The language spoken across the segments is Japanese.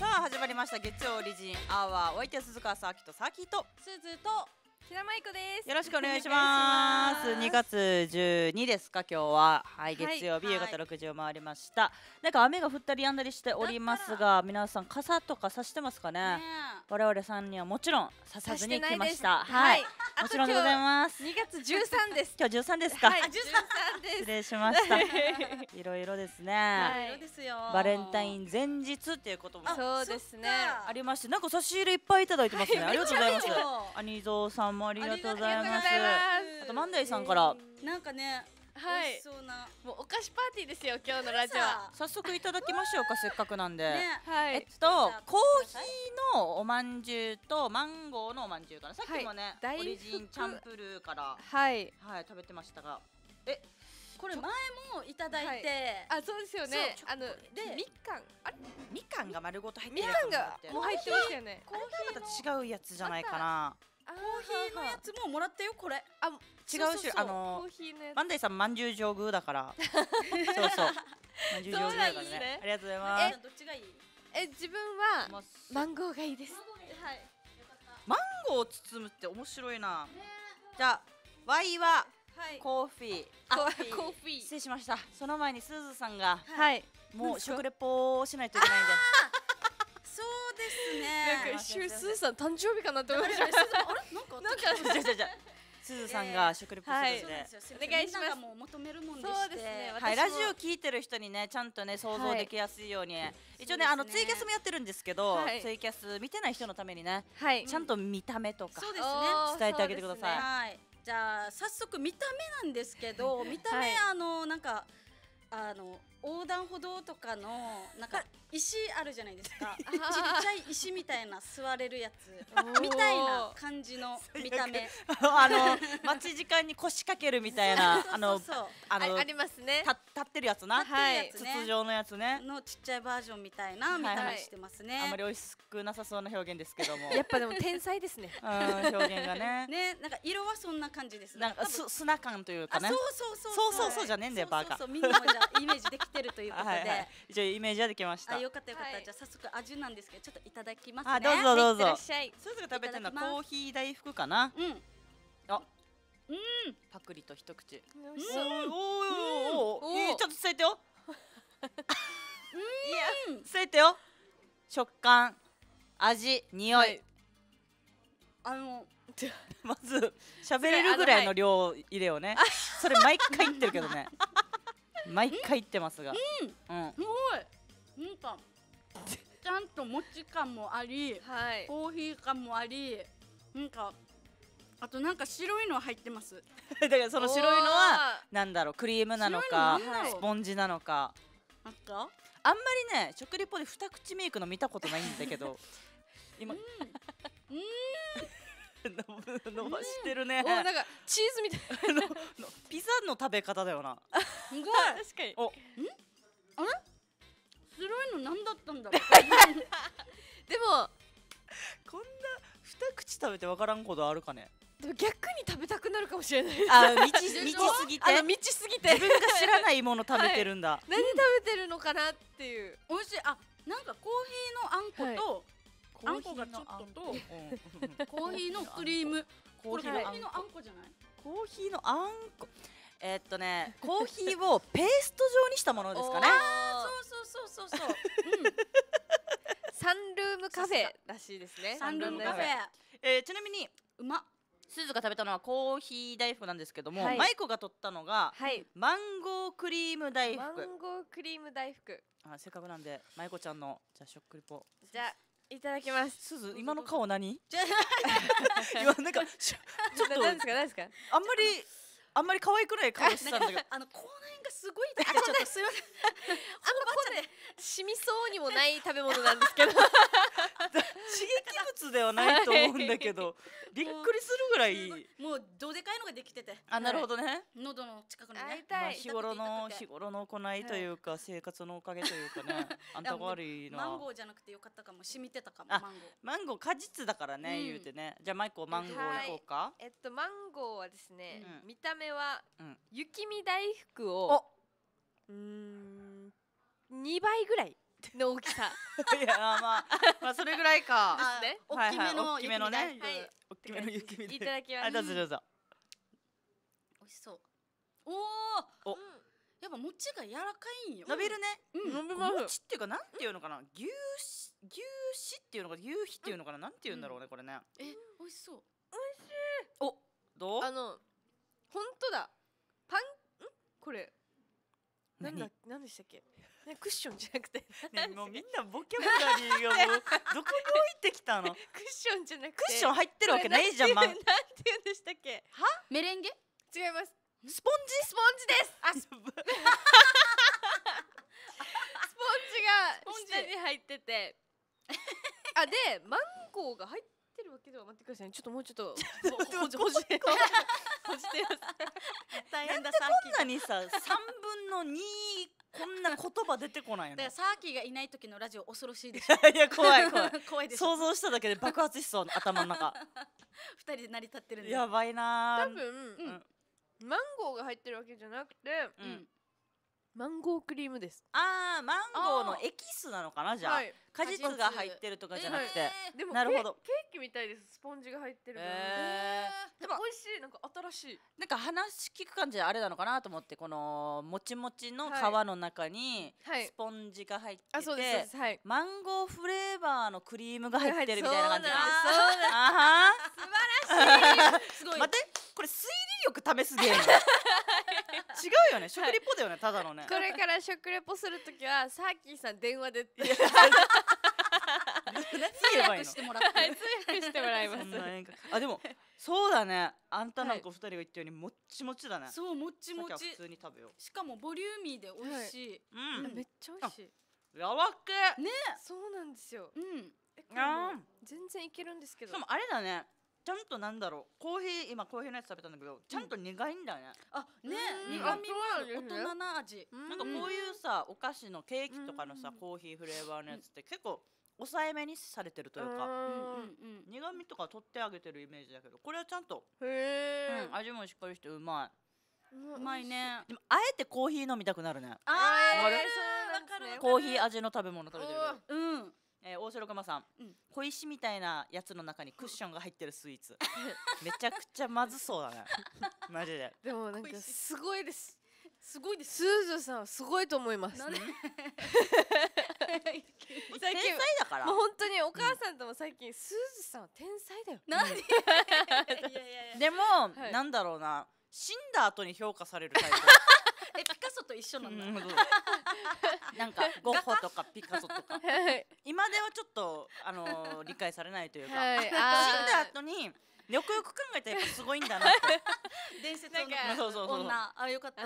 さあ始まりました月曜オリジンアワーお相手鈴川さきとさきとすずと平舞子ですよろしくお願いします2月12ですか今日ははい月曜日、はい、夕方6時を回りました、はい、なんか雨が降ったり止んだりしておりますが皆さん傘とかさしてますかねね我々さんにはもちろんささずに来ましたはいもちろんでございます。2月13です。今日13ですか。はい、13です。失礼しました。いろいろですね。はい、バレンタイン前日っていうこともそうですね。ありまして、なんか差し入れいっぱいいただいてますね。ありがとうございます。アニゾーさんもありがとうございます。あとマンデイさんから。なんかね、はい、そうなもうお菓子パーティーですよ今日のラジオは早速いただきましょうか せっかくなんで、ね、はい、えっとコーヒーのおまんじゅうとマンゴーのおまんじゅうかなさっきもね、はい、オリジンチャンプルーからはい、はい、食べてましたがえこれ前もいただいて、はい、あそうですよねあのでみかんあれみかんが丸ごと入ってるみかんがもう入ってますよねコーヒーまた違うやつじゃないかなコーヒーのやつももらったよこれあ違う種類あのマンデーさん饅頭上宮だからそうそう饅頭じゅう上宮 だからね、ね、ありがとうございますどっちがいいえ自分はマンゴーがいいですはいマンゴーを包むって面白いな、ね、じゃあイはコーヒー、はい、コーヒー失礼しましたその前にスーズさんがはいもう食レポをしないといけないんでそうですね。なんか一瞬さん誕生日かなと思いました。あれなんかなんかじゃじゃじゃ。すずさんが食レポするので、お願いします。も求めるもんでして、はい、ラジオ聞いてる人にね、ちゃんとね想像できやすいように、一応ねあのツイキャスもやってるんですけど、ツイキャス見てない人のためにね、はい、ちゃんと見た目とか、そうですね伝えてあげてください。はいじゃあ早速見た目なんですけど、見た目、あのなんかあの横断歩道とかのなんか石あるじゃないですか ちっちゃい石みたいな座れるやつみたいな感じの見た目あの待ち時間に腰掛けるみたいなあのあのありますね立ってるやつなはい筒状のやつねのちっちゃいバージョンみたいな見た目してますね、はいはい、あまり美味しくなさそうな表現ですけどもやっぱでも天才ですね うん表現がね ねなんか色はそんな感じですなんか砂感というかねそうそうそうそうそうそうじゃねえんだよバーカそうそうみんなもじゃイメージできてるということで、はいはい、一応イメージはできましたあよかったよかった、はい、じゃあ早速味なんですけどちょっといただきますねあどうぞどうぞ、はい、スーが食べてるのはコーヒー大福かなうんあうん、パクリと一口。うん、おおおお、えー、ちょっと伝えてよ。うん、いや、伝えてよ。食感、味、匂い。あの、まず喋れるぐらいの量入れようね。それ毎回言ってるけどね。毎回言ってますがうん、うん、すごいなんか ちゃんと餅感もあり、はい、コーヒー感もありなんかあとなんか白いの入ってます だからその白いのはなんだろうクリームなのかスポンジなのかあったあんまりね食リポで二口メイクの見たことないんだけど 今うん、うん 伸ばしてるね。おなんかチーズみたいな ピザの食べ方だよな。すごい。確かに。お、ん？あれ？白いの何だったんだろう。でもこんな二口食べてわからんことあるかね。でも逆に食べたくなるかもしれない。あ、道道すぎて。道すぎて。自分が知らないもの食べてるんだ。はい、何食べてるのかなっていう。美味しい。あ、なんかコーヒーのあんこと、はいあんこがちょっとと、コーヒーのクリーム。コーヒーのあんこじゃない？コーヒーのあんこ。えっとね、コーヒーをペースト状にしたものですかね。そうそうそうそうそう。サンルームカフェらしいですね。サンルームカフェ。えー、ちなみに、うま。すずが食べたのはコーヒー大福なんですけども、はい、マイコが取ったのが、はい、マンゴークリーム大福マンゴークリーム大福あせっかくなんでマイコちゃんのじゃあ食リポじゃあいただきますすず今の顔何 なんかちょっとですかですかあんまりあんまり可愛くない顔してたんだけどあの口内炎がすごいちょっとすません あ口内染みそうにもない食べ物なんですけど 刺激物ではないと思うんだけど、はい、びっくりするぐらいもうどうでかいのができててあなるほどね、はい、喉の近くにね、まあ、日頃の日頃の行いというか、はい、生活のおかげというかね あんたが悪いのはマンゴーじゃなくてよかったかも染みてたかもマンゴーマンゴー果実だからね、うん、言うてねじゃあマイコマンゴーいこうか、えっとマンゴーはですね、うん、見た目は、うん、雪見大福をう2倍ぐらいの大きさ いやまあまあそれぐらいか大きめの大きめのね大きめの雪見いただきますどうぞどうぞ美味しそうおおやっぱ餅が柔らかいんよ伸びるねうん、伸びます餅っていうかなんていうのかな牛脂牛脂っていうのか牛皮っていうのかななんていうんだろうねこれねえ美味しそう美味しいおどうあの本当だパンんこれ何んだ何でしたっけね、クッションじゃなくて、ね、もうみんなボキャブラリーがもう どこに置いてきたのクッションじゃなくてクッション入ってるわけないじゃんなんて言うんでしたっけはメレンゲ違いますスポンジスポンジですあスポンジが下に入っててあでマンゴーが入ってるわけでは待ってください、ちょっともうちょっと ほじほじて大変ださこんなにさ三分の二こんな言葉出てこないの。サーキーがいない時のラジオ恐ろしいでしょ。いや怖い怖い。怖いです。想像しただけで爆発しそう頭の中。二人で成り立ってるやばいな。多分、マンゴーが入ってるわけじゃなくて、うん、マンゴークリームですああマンゴーのエキスなのかなじゃあ、はい、果実が入ってるとかじゃなくて、えー、でもなるほどケーキみたいですスポンジが入ってるえー、でも美味しいなんか新しいなんか話聞く感じあれなのかなと思ってこのもちもちの皮の中にスポンジが入ってて、はいマンゴーフレーバーのクリームが入ってるみたいな感じなんです素晴らしい すごい待ってこれ推理欲試すゲーム違うよね食レポだよね、ただのねこれから食レポするときはサーキーさん電話で通訳してもらって、通訳してもらいますあでもそうだねあんたなんか二人が言ったようにもっちもちだねそうもっちもち普通に食べようしかもボリューミーで美味しい、はい、うん、めっちゃ美味しいやわけねそうなんですようん全然いけるんですけどでもあれだねちゃんとなんだろうコーヒー今コーヒーのやつ食べたんだけどちゃんと苦いんだね、あね苦味は大人な味なんかこういうさお菓子のケーキとかのさコーヒーフレーバーのやつって結構抑えめにされてるというか、うん苦味とか取ってあげてるイメージだけどこれはちゃんと、うん、味もしっかりしてうまい、うまいねでもあえてコーヒー飲みたくなるねああ、ね、コーヒー味の食べ物食べてるうんえー、大城熊さん、うん、小石みたいなやつの中にクッションが入ってるスイーツめちゃくちゃまずそうだね マジででもなんかすごいですすごいですスーズさんすごいと思いますなんで最近 天才だからもう本当にお母さんとも最近、うん、スーズさんは天才だよ何、でも、はい、なんだろうな死んだ後に評価されるタイプ えピカソと一緒なんだ、うん、なんかゴッホとかピカソとか 今ではちょっとあのー、理解されないというか、はい、死んだ後によくよく考えたらやっぱすごいんだなって伝説のそうそ女あよかった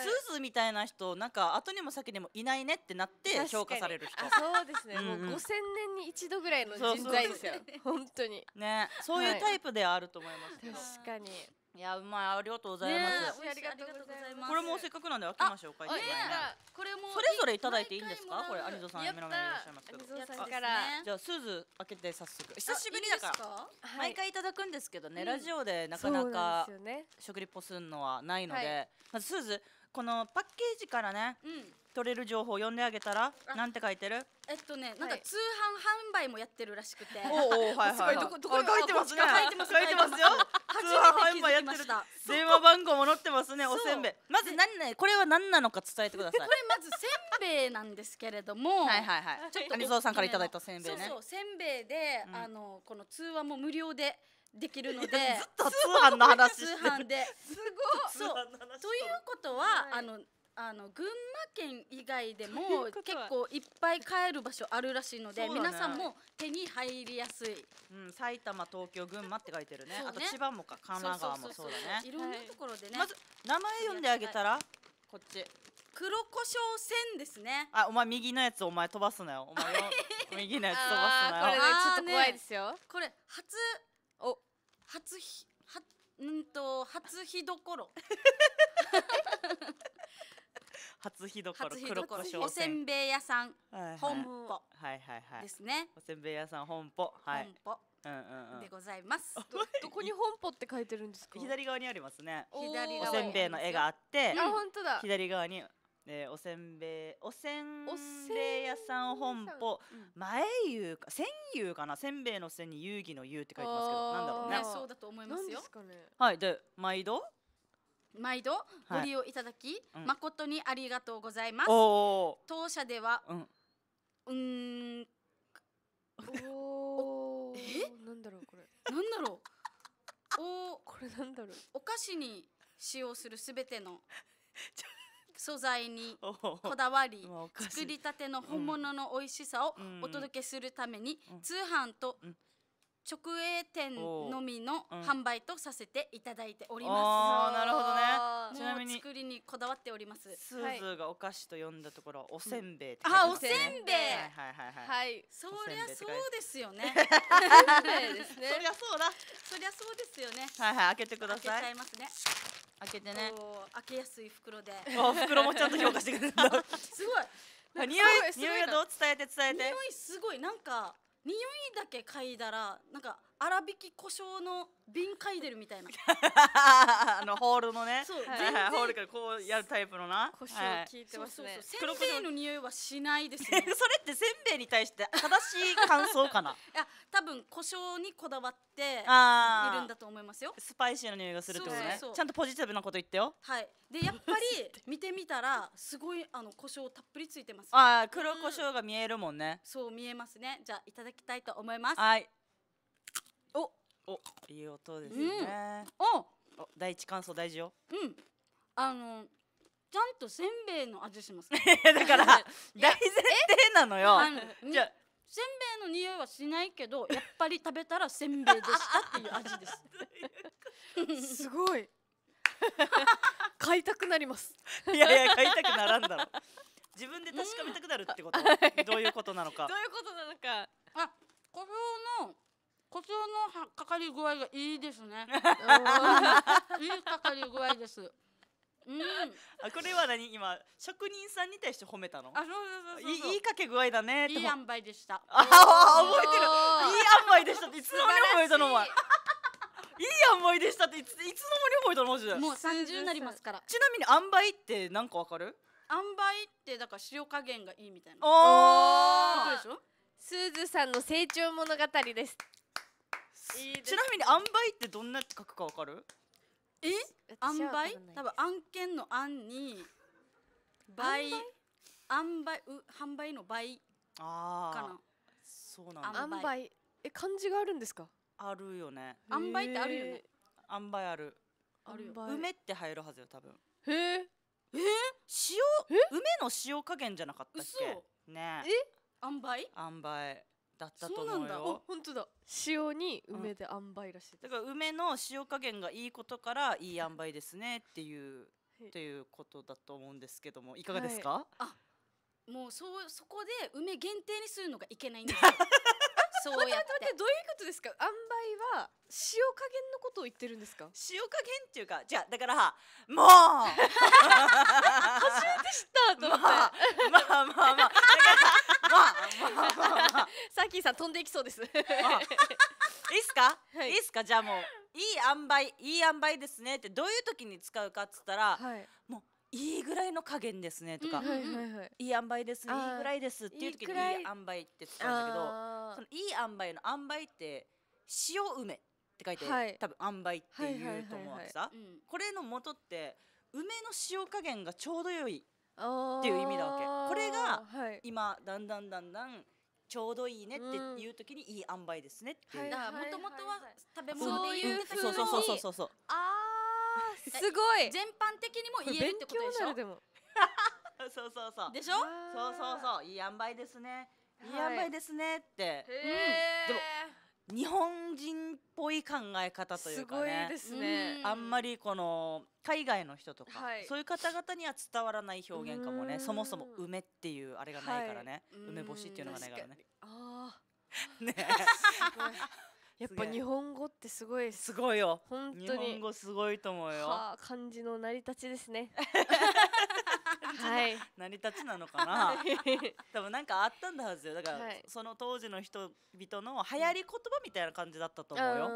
スーズみたいな人なんか後にも先にもいないねってなって評価される人そうですね、うんうん、もう5000年に一度ぐらいの人材ですよ本当にねそういうタイプではあると思います、確かにいやうまいありがとうございます。ね、ありがとうございます。これもせっかくなんで開けましょうか。ね、これもそれぞれいただいていいんですか？これアリゾさん目の前にいらっしゃいますけど。じゃあスーズ開けて早速。久しぶりだから。毎回いただくんですけどね、ラジオでなかなか食リポするのはないので、まずスーズこのパッケージからね、取れる情報読んであげたらなんて書いてるえっとねなんか通販販売もやってるらしくて、はい、おおはいはい、は い、どこど書いてますね書いてます書いてますよ通販販売やってる電話番号も載ってますねおせんべいまず何ねこれは何なのか伝えてくださいこれまずせんべいなんですけれどもはいはいはいちょっと水尾さんからいただいたせんべいねそうせんべいで、うん、あのこの通話も無料でできるので ずっと通販の話してる通販ですごいそうということは、はい、あのあの群馬県以外でも 結構いっぱい帰る場所あるらしいので、ね、皆さんも手に入りやすい、うん、埼玉東京群馬って書いてるね、ね、あと千葉もか神奈川もそうだねいろんなところでね、はい、まず名前読んであげたら、はい、こっち黒胡椒線ですねあお前右のやつお前飛ばすなよお前 右のやつ飛ばすなよこれ、ね、ちょっと怖いですよ、これ初お初ひはんと初日どころ 初日どころ黒子商おせんべい屋さん、はいはい、本舗はいはいはいですねおせんべい屋さん本舗はい本舗うんうんうん、でございます。どこに本舗って書いてるんですか。左側にありますね。左側おせんべいの絵があって、あ本当だ。左側に、えー、おせんべいおせんべい屋さん本舗、ん、前湯か千湯かなせんべいのせんに遊戯の湯って書いてますけど、なんだろうね。そうだと思いますよ。すね、はいで毎度毎度ご利用いただき、はい、誠にありがとうございます。当社では、うん、うんおえなんだろうこれ。なんだろう。おこれなんだろう。お菓子に使用するすべての 素材にこだわり作りたての本物の美味しさをお届けするために、通販と、うん直営店のみの販売とさせていただいております。なるほどね。ちなみに作りにこだわっております。スーズーがお菓子と呼んだところ、おせんべい、ねうん、あ、おせんべい。はいはいはいはい。そりゃそうですよね。そりゃそうだ。そりゃそうですよね。はいはい開けてください。開けますね。開けてね。開けやすい袋で。お袋もちゃんと評価してくれた。すごい。匂い匂いをどう伝えて伝えて。匂いすごいなんか。匂いだけ嗅いだらなんか粗挽き胡椒の瓶嗅いでるみたいな あのホールのねそう、はい全然ホールからこうやるタイプのな胡椒効いてそますそうねそうせんべいの匂いはしないですね それってせんべいに対して正しい感想かな いや多分胡椒にこだわっているんだと思いますよスパイシーな匂いがするってことねそうそうちゃんとポジティブなこと言ってよはいでやっぱり見てみたらすごいあの胡椒たっぷりついてますああ黒胡椒が見えるもんねそう見えますねじゃあいただきたいと思いますはいおおいい音ですね、うん、お第一感想大事ようんあのちゃんとせんべいの味します だから大前提なのよじゃせんべいの匂いはしないけどやっぱり食べたらせんべいでしたっていう味です すごい 買いたくなりますいやいや買いたくならんだろ自分で確かめたくなるってこと、うん、どういうことなのかどういうことなのかあ古風のこコツのかかり具合がいいですね。いいかかり具合です。うん、あこれは何今職人さんに対して褒めたのあそうそうそうそういいかけ具合だねいい塩梅でした ああ覚えてるいい塩梅でしたっていつの間に覚えたのお前いい塩梅でしたっていついつの間に覚えたのマジでもう30になりますからちなみに塩梅って何かわかる塩梅ってだから塩加減がいいみたいなああそうでしょすずさんの成長物語ですいいちなみに塩梅ってどんなって書くかわかるえ塩梅多分案件の案に倍塩梅う販売の倍あかあそうなんだ塩梅え漢字があるんですかあるよね塩梅ってあるよね塩梅あるあるよ梅って入るはずよ多分へえ塩梅の塩加減じゃなかったっけ嘘ねえ塩梅塩梅だったと思うよ本当だ塩に梅で塩梅らしい、うん、だから梅の塩加減がいいことからいい塩梅ですねっていうということだと思うんですけどもいかがですか、はい、あもうそうそこで梅限定にするのがいけないんで そうやって待ってどういうことですか塩梅は塩加減のことを言ってるんですか塩加減っていうかじゃだからもう 初めて知ったと思って、ま あ、まあまあまあだかまあまあまあさん飛んでいきそうですいいっすか、はい、いいっすかじゃあもういい塩梅いい塩梅ですねってどういう時に使うかっつったら、はい、もういいぐらいの加減ですねとか、はいはいはい、いい塩梅ですいいぐらいですっていう時にいい塩梅って使うんだけどそのいい塩梅の塩梅って塩梅って書いて、はい、多分塩梅っていうと思うわけさ、これの元って梅の塩加減がちょうど良いっていう意味なわけこれが今だんだんだんだんちょうどいいねっていう時にいい塩梅ですねっていう、もともとは食べ物で言うそうそうそうそうそうああすごい全般的にも言えるってことでしょで そうそうそうでしょそうそうそういい塩梅ですねいい塩梅ですねって、うん、でも日本人っぽい考え方というかねすごいですねあんまりこの海外の人とか、はい、そういう方々には伝わらない表現かもねそもそも梅っていうあれがないからね、はい、梅干しっていうのがないからね。あ ね やっぱ日本語ってすごいすごいよ本当に日本語すごいと思うよ漢字の成り立ちですね 感じの成り立ちなのかな、はい、多分なんかあったんだはずよだから、はい、その当時の人々の流行り言葉みたいな感じだったと思うよ。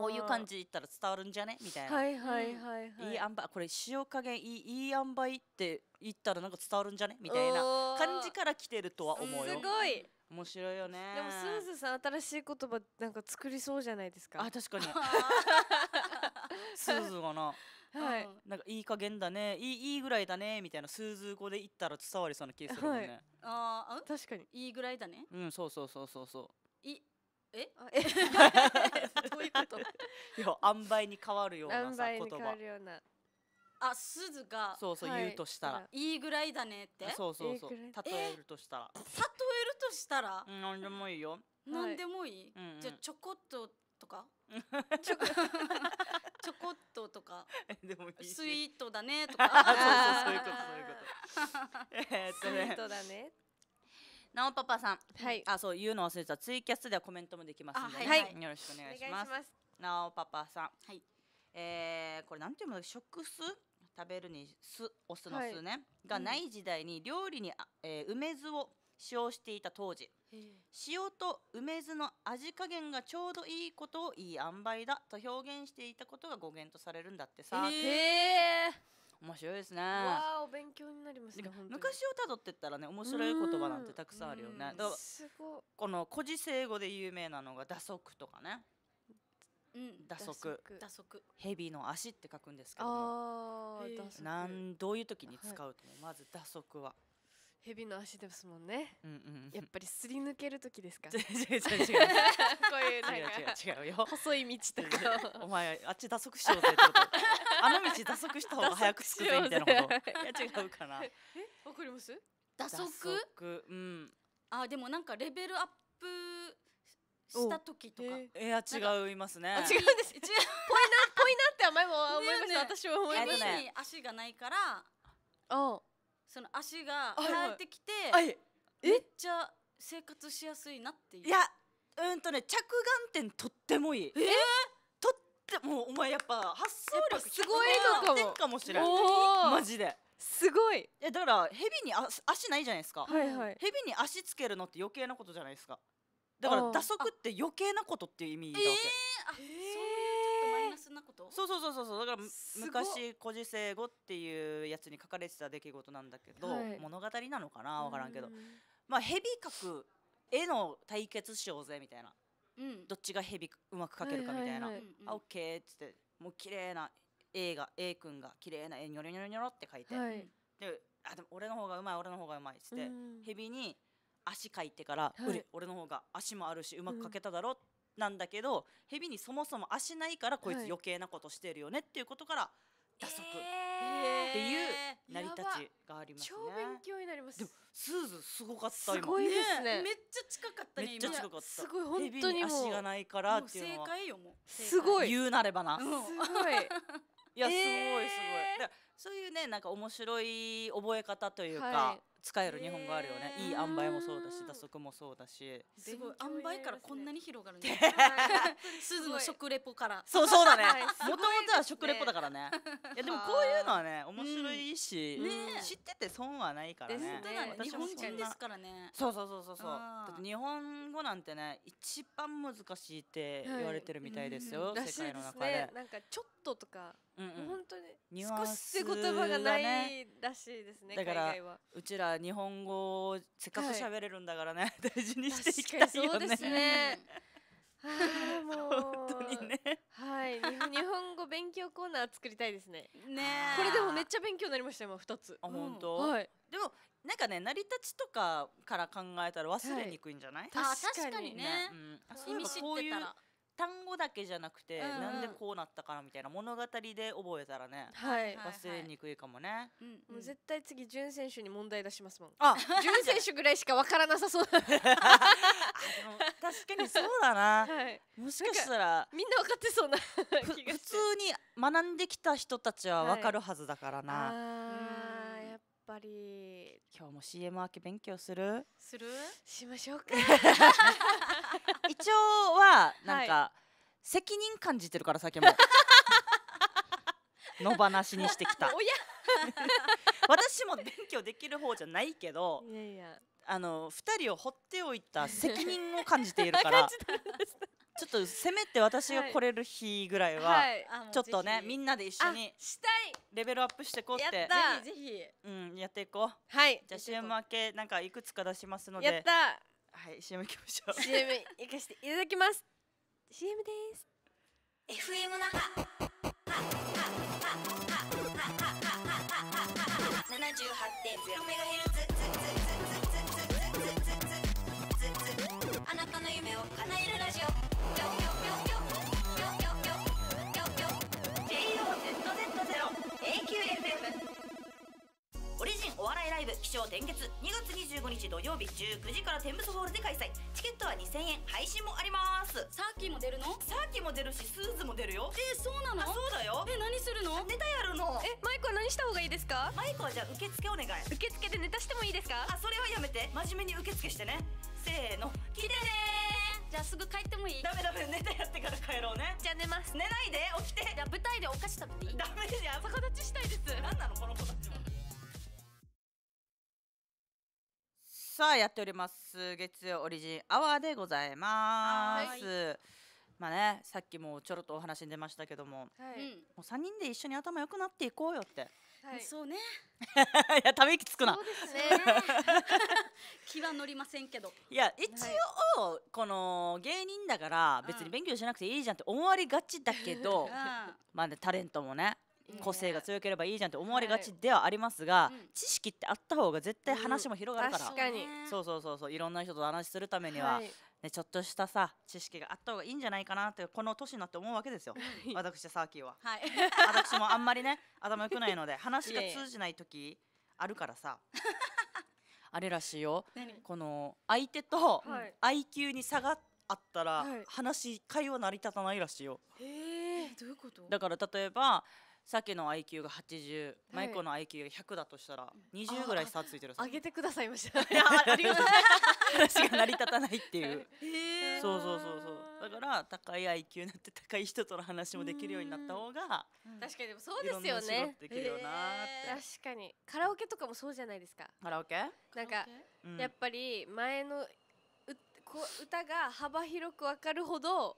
こういう感じ言ったら伝わるんじゃねみたいな。はいはいはい、はい、いいこれ塩加減いいいい塩梅って言ったらなんか伝わるんじゃねみたいな感じから来てるとは思うよ。すごい。面白いよねでもスーズさん新しい言葉なんか作りそうじゃないですかあ確かに スーズがなはいなんかいい加減だねいいいいぐらいだねみたいな数字語で言ったら伝わりそうな気するもんね、はい、ああ確かにいいぐらいだねうんそうそうそうそうそういえ どういうこといや塩梅に変わるようなさ言葉あすずがそうそう、はい、言うとしたらいいぐらいだねってそうそうそう例えるとしたら、例えるとしたら何でもいいよ何でもいい、はい、じゃあちょこっととか ちょちょこっととか でもいいスイートだねとか そうそうそういうことそういうことえっとねスイートだねなおパパさん、はい、あそう言うの忘れてたツイキャスではコメントもできますので、ね、はい、はい、よろしくお願いしますなおパパさん、はい、えー、これなんていうの食す食べるに酢お酢の酢ね、はい、がない時代に料理に、えー、梅酢を使用していた当時塩と梅酢の味加減がちょうどいいことをいい塩梅だと表現していたことが語源とされるんだってさへえ面白いですねわあお勉強になりますね昔をたどってったらね面白い言葉なんてたくさんあるよねだかこの古事成語で有名なのが打足とかねうん、打足打足蛇の足って書くんですけどもなんどういう時に使うとはい、まず打足は蛇の足ですもんね。うんうん、やっぱりすり抜ける時ですか。違う違う違う。こういう違う違う違うよ。細い道とか。お前あっち打足しようぜってこと。あの道打足した方が早く着くぜみたいなこと。いや違うかな。えわかります？打足？うん。あでもなんかレベルアップした時とか。えや違ういますね。違うんです違う。ポイナポイナって前も思いました。私は思いました。足がないから。お。その足が生えてきて、はいはい、めっちゃ生活しやすいなっていういやうんとね着眼点とってもいいえー、とってもうお前やっぱ発想力すごいのかもかもしれマジですごいえだからヘビに足ないじゃないですか、はいはい、に足つけるのって余計なことじゃないですかだから打足って余計なことっていう意味だわけ、えー、あそうなことそうそうそうそうだから昔「古事成語」っていうやつに書かれてた出来事なんだけど、はい、物語なのかな分からんけどまあ蛇描く絵の対決しようぜみたいな、うん、どっちが蛇うまく描けるかみたいな「はいはいはい、あオッケー」っつってもう綺麗な A が A 君が綺麗な絵にょろにょろにょろって描いて、はい、であでも俺の方がうまい俺の方がうまいっつって、蛇に足描いてから、はい、俺の方が足もあるしうまく描けただろっなんだけど蛇にそもそも足ないからこいつ余計なことしてるよねっていうことから打足っていう成り立ちがありますね。超勉強になります。スーズすごかったすごいですね。めっちゃ近かっためっちゃ近かった。すごい本当に足がないからっていうのは。正解よもう。すごい。言うなればな。すごい。いやすごいすごい。そういうねなんか面白い覚え方というか。使える日本語あるよね、えー、いい塩梅もそうだし打足もそうだしすごい塩梅からこんなに広がるんで すずの食レポからそうそうだねもともとは食レポだからねいやでもこういうのはね面白いし、うんね、知ってて損はないからね日本人ですからねそうそうそうそうそうだって日本語なんてね一番難しいって言われてるみたいですよ、はい世界の中で、ね、なんかちょっととかうんう本当に少し言葉がないらしいですね、ね、だからうちら日本語せっかく喋れるんだからね、はい、大事にしていきたいよねそうですね もう本当にねはい日本語勉強コーナー作りたいですねねこれでもめっちゃ勉強になりました今二つあ本当、うん、はいでもなんかね成り立ちとかから考えたら忘れにくいんじゃない、はい、確かにね、ねうん、意味知ってたら単語だけじゃなくて、うん、なんでこうなったかなみたいな物語で覚えたらね、はい、忘れにくいかもね、うん、もう絶対次潤選手に問題出しますもんあ潤 選手ぐらいしか分からなさそう確かにそうだな、はい、もしかしたらみんな分かってそうな普通に学んできた人たちは分かるはずだからな、はいぱり今日も CM 明け勉強するするしましょうか 一応はなんか、はい、責任感じてるから先も 野放しにしてきた 私も勉強できる方じゃないけどいやいやあの二人を放っておいた責任を感じているから。ちょっとせめて私が来れる日ぐらいは、ちょっとねみんなで一緒にしたいレベルアップしていこうってぜひぜひ、うん、やっていこうはいじゃあ CM 明けなんかいくつか出しますのでやったはい c いきましょうエム、いかしていただきますエムです FM 那覇78.0メガヘルツ夢を叶えるラジオオリジンお笑いライブ起承転結2月25日土曜日19時からテンブスホールで開催チケットは2000円配信もありますサーキーも出るのサーキーも出るしスーズも出るよえー、そうなのそうだよえ何するのネタやるのえマイクは何した方がいいですかマイクはじゃあ受付お願い受付でネタしてもいいですかあそれはやめて真面目に受付してねせーの来てねじゃあすぐ帰ってもいいダメダメ寝てやってから帰ろうねじゃあ寝ます寝ないで起きてじゃあ舞台でお菓子食べていいダメでゃん逆立ちしたいです何なのこの子たちはさあやっております月曜オリジンアワーでございますまあねさっきもちょろっとお話に出ましたけども、はい、もう3人で一緒に頭良くなっていこうよってはい、そうね いやため息つくなそうですね 気は乗りませんけどいや一応、はい、この芸人だから別に勉強しなくていいじゃんって思われがちだけど、うん、まあねタレントもね個性が強ければいいじゃんって思われがちではありますが、はい、知識ってあった方が絶対話も広がるから、うん、そうそうそうそういろんな人と話するためには、はい、ね、ちょっとしたさ知識があった方がいいんじゃないかなってこの年になって思うわけですよ私サーキーは、はい、私もあんまりね頭良くないので話が通じない時あるからさ あれらしいよこの相手と IQ に差があったら話、会話成り立たないらしいよ。はえー、どういうことだから例えばさっきの IQ が80、はい、マイコの IQ が100だとしたら20ぐらい差ついてる上げてくださいました ありがとう話が成り立たないっていうそうそうそうそうだから高い IQ になって高い人との話もできるようになった方が確かにでもそうですよねできるよな確かにカラオケとかもそうじゃないですかカラオケなんか、やっぱり前のこ歌が幅広く分かるほど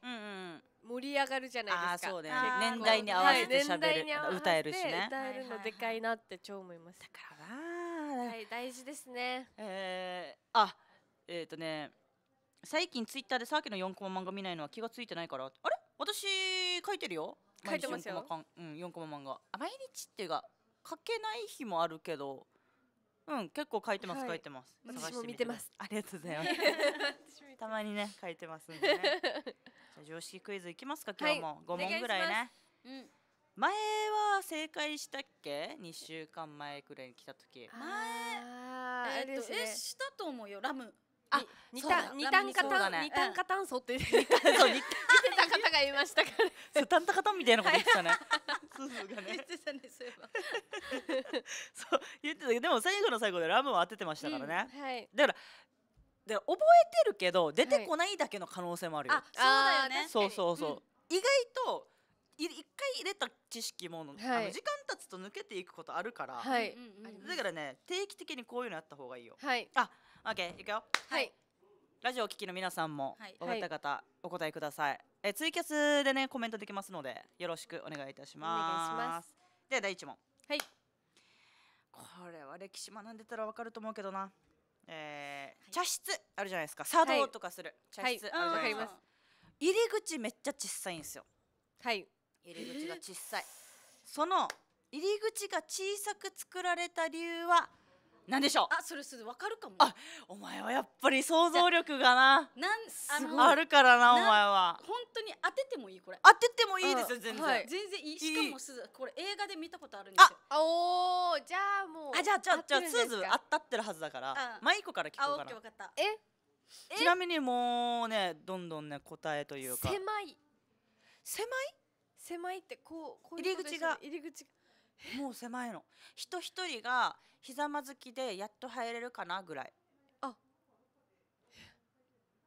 盛り上がるじゃないですか、うんうんね、年代に合わせて喋る、はい、歌えるしね歌えるのでかいなって超思います、だからな、はい、大事ですねえー、あえっ、ー、とね最近ツイッターでさっきの4コマ漫画見ないのは気が付いてないからあれ私書いてるよ書いてますようん、4コマ漫画あ毎日っていうか書けない日もあるけどうん結構書いてます、はい、書いてます私も見てますありがとうございます たまにね書いてますんでね じゃ常識クイズいきますか今日も、はい、5問ぐらいね、前は正解したっけ2週間前くらいに来た時前えっと、ね、えしたと思うよラムあ二炭二炭化炭、ね、二炭化炭素って言ってた方がいましたから。炭化炭みたいなこと言ってたね。そうそうがね。そう言ってたけどでも最後の最後でラムを当ててましたからね。うん、はい。だから。で覚えてるけど出てこないだけの可能性もあるよ。はい、あそうだよね。そうそうそう。うん、意外と一回入れた知識も、はい、あの時間経つと抜けていくことあるから、はい、だからね定期的にこういうのやった方がいいよ。はい、あケー、いくよはいラジオを聴きの皆さんも分かった方お答えください、えツイキャスでねコメントできますのでよろしくお願いいたしますで第1問はいこれは歴史学んでたら分かると思うけどなえー茶室あるじゃないですか茶道とかする、茶室あるじゃないですか、入り口めっちゃ小さいんですよはい入り口が小さい、その入り口が小さく作られた理由はなんでしょうあそれすわかるかもあお前はやっぱり想像力がななんあるからなお前は本当に当ててもいいこれ当ててもいいですよ全然、はい、全然いいしかもすずこれ映画で見たことあるんですよあおじゃあもうあじゃあじゃあじゃあすずあったってるはずだからマイコから聞こうかなあえちなみにもうねどんどんね答えというか狭い狭い狭いってこうこう入り口が入り口もう狭いの人一人がひざまずきでやっと入れるかなぐらい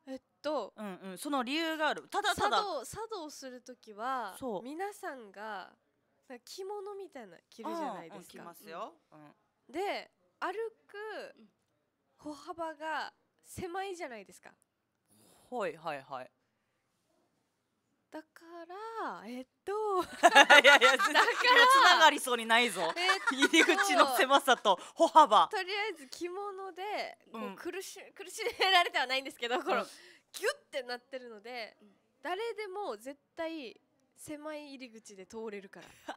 えっと、うんうん、その理由があるただただ作動する時はそう皆さんが着物みたいな着るじゃないですか、着ますよ、うん、で歩く歩幅が狭いじゃないですかはいはいはいだからえっと いやいや全然つながりそうにないぞ、えっと、入り口の狭さと歩幅とりあえず着物で、う苦し苦しめられてはないんですけどこの、ギュッてなってるので、うん、誰でも絶対狭い入り口で通れるから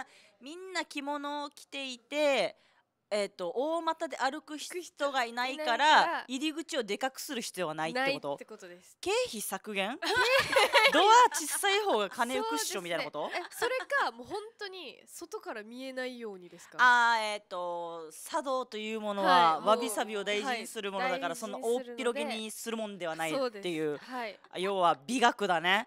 あーみんな着物を着ていてえーと、大股で歩く人がいないから入り口をでかくする必要はないってこと経費削減 ドア小さい方が金浮くっしょ、みたいなこと、ね、それかもう本当に外から見えないようにですかあえっ、ー、と茶道というものは、わびさびを大事にするものだから、はい、そんな大広げにするもんではないっていう、はい、要は美学だね、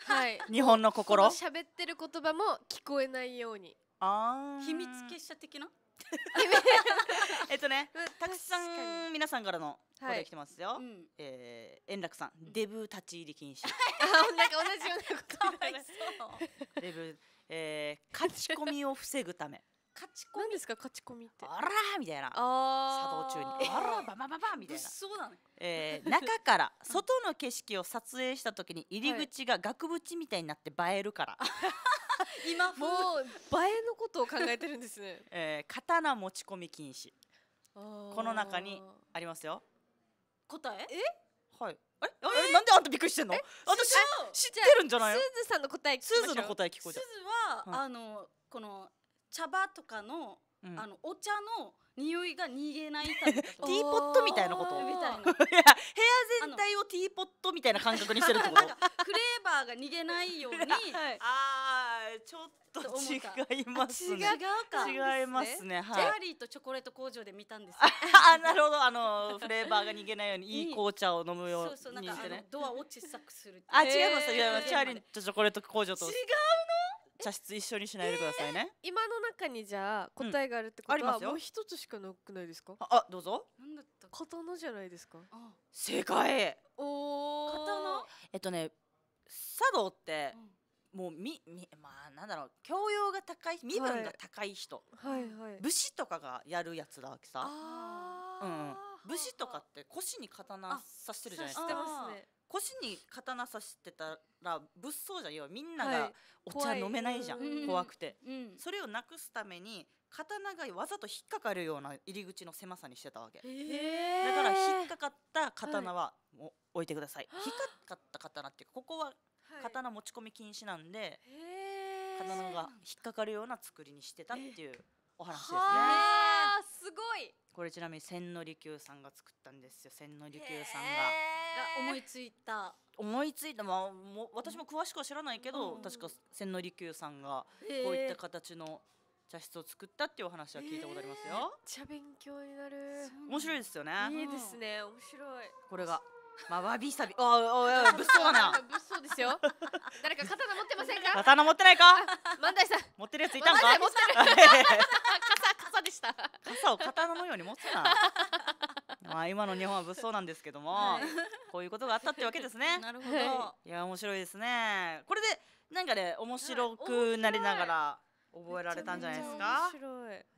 日本の心喋ってる言葉も聞こえないようにあ秘密結社的な えっとね、たくさん皆さんからの声が来てますよ。はいうん、えー、円楽さん、デブ立ち入り禁止。なんか同じようなこと。かわいそう。デブ、えー、勝ち込みを防ぐため。勝ち込みですか勝ち込みってあらみたいな作動中にあらばばばばみたいなそうだね、えー、中から 外の景色を撮影した時に入り口が額縁みたいになって映えるから、はい、今もう映えのことを考えてるんですね、えー、刀持ち込み禁止この中にありますよ答ええはいええあなんであんたびっくりしてんの私知ってるんじゃないすずさんの答えすずの答え聞こえちゃうすずは、はい、あのこの茶葉とかの、うん、あのお茶の匂いが逃げない ティーポットみたいなことみたいな いや部屋全体をティーポットみたいな感覚にしてるってことフレーバーが逃げないように、はい、ああちょっと違いますね違うか違いますね、ね、はい、ジャーリーとチョコレート工場で見たんですあなるほどあのフレーバーが逃げないようにいい紅茶を飲むようにしてねドアを小さくするあ違います違いますチャーリーとチョコレート工場と違うの茶室一緒にしないでくださいね。今の中にじゃあ答えがあるってことは、うん、もう一つしかなくないですか？あ、あどうぞ。なんだった刀じゃないですか？ああ正解。おお。刀？えっとね、茶道って、うん、もうみみまあなんだろう教養が高い身分が高い人、はい、はいはい武士とかがやるやつだわけさ。あうん。武士とかって腰に刀さしてるじゃないですか。腰に刀刺してたら物騒じゃん要はみんながお茶飲めないじゃん、怖怖くて、それをなくすために刀がわざと引っかかるような入り口の狭さにしてたわけ、えー、だから引っかかった刀はもう置いてください、はい、引っかかった刀っていうかここは刀持ち込み禁止なんで、刀が引っかかるような作りにしてたっていうお話ですね。ごいこれちなみに千利休さんが作ったんですよ千利休さんが、思いついた思いついたまあも私も詳しくは知らないけど、うん、確か千利休さんがこういった形の茶室を作ったっていう話は聞いたことありますよ、えめっちゃ勉強になる面白いですよねいいですね面白いこれがまあ、わびさび、おおお物騒な。物騒ですよ。誰か刀持ってませんか。刀持ってないか。万代さん。持ってるやついたんか。持ってる。傘でした傘を刀のように持つな まあ今の日本は物騒なんですけども、はい、こういうことがあったってわけですね なるほど、はい、いや面白いですねこれでなんかね面白くなりながら覚えられたんじゃないですか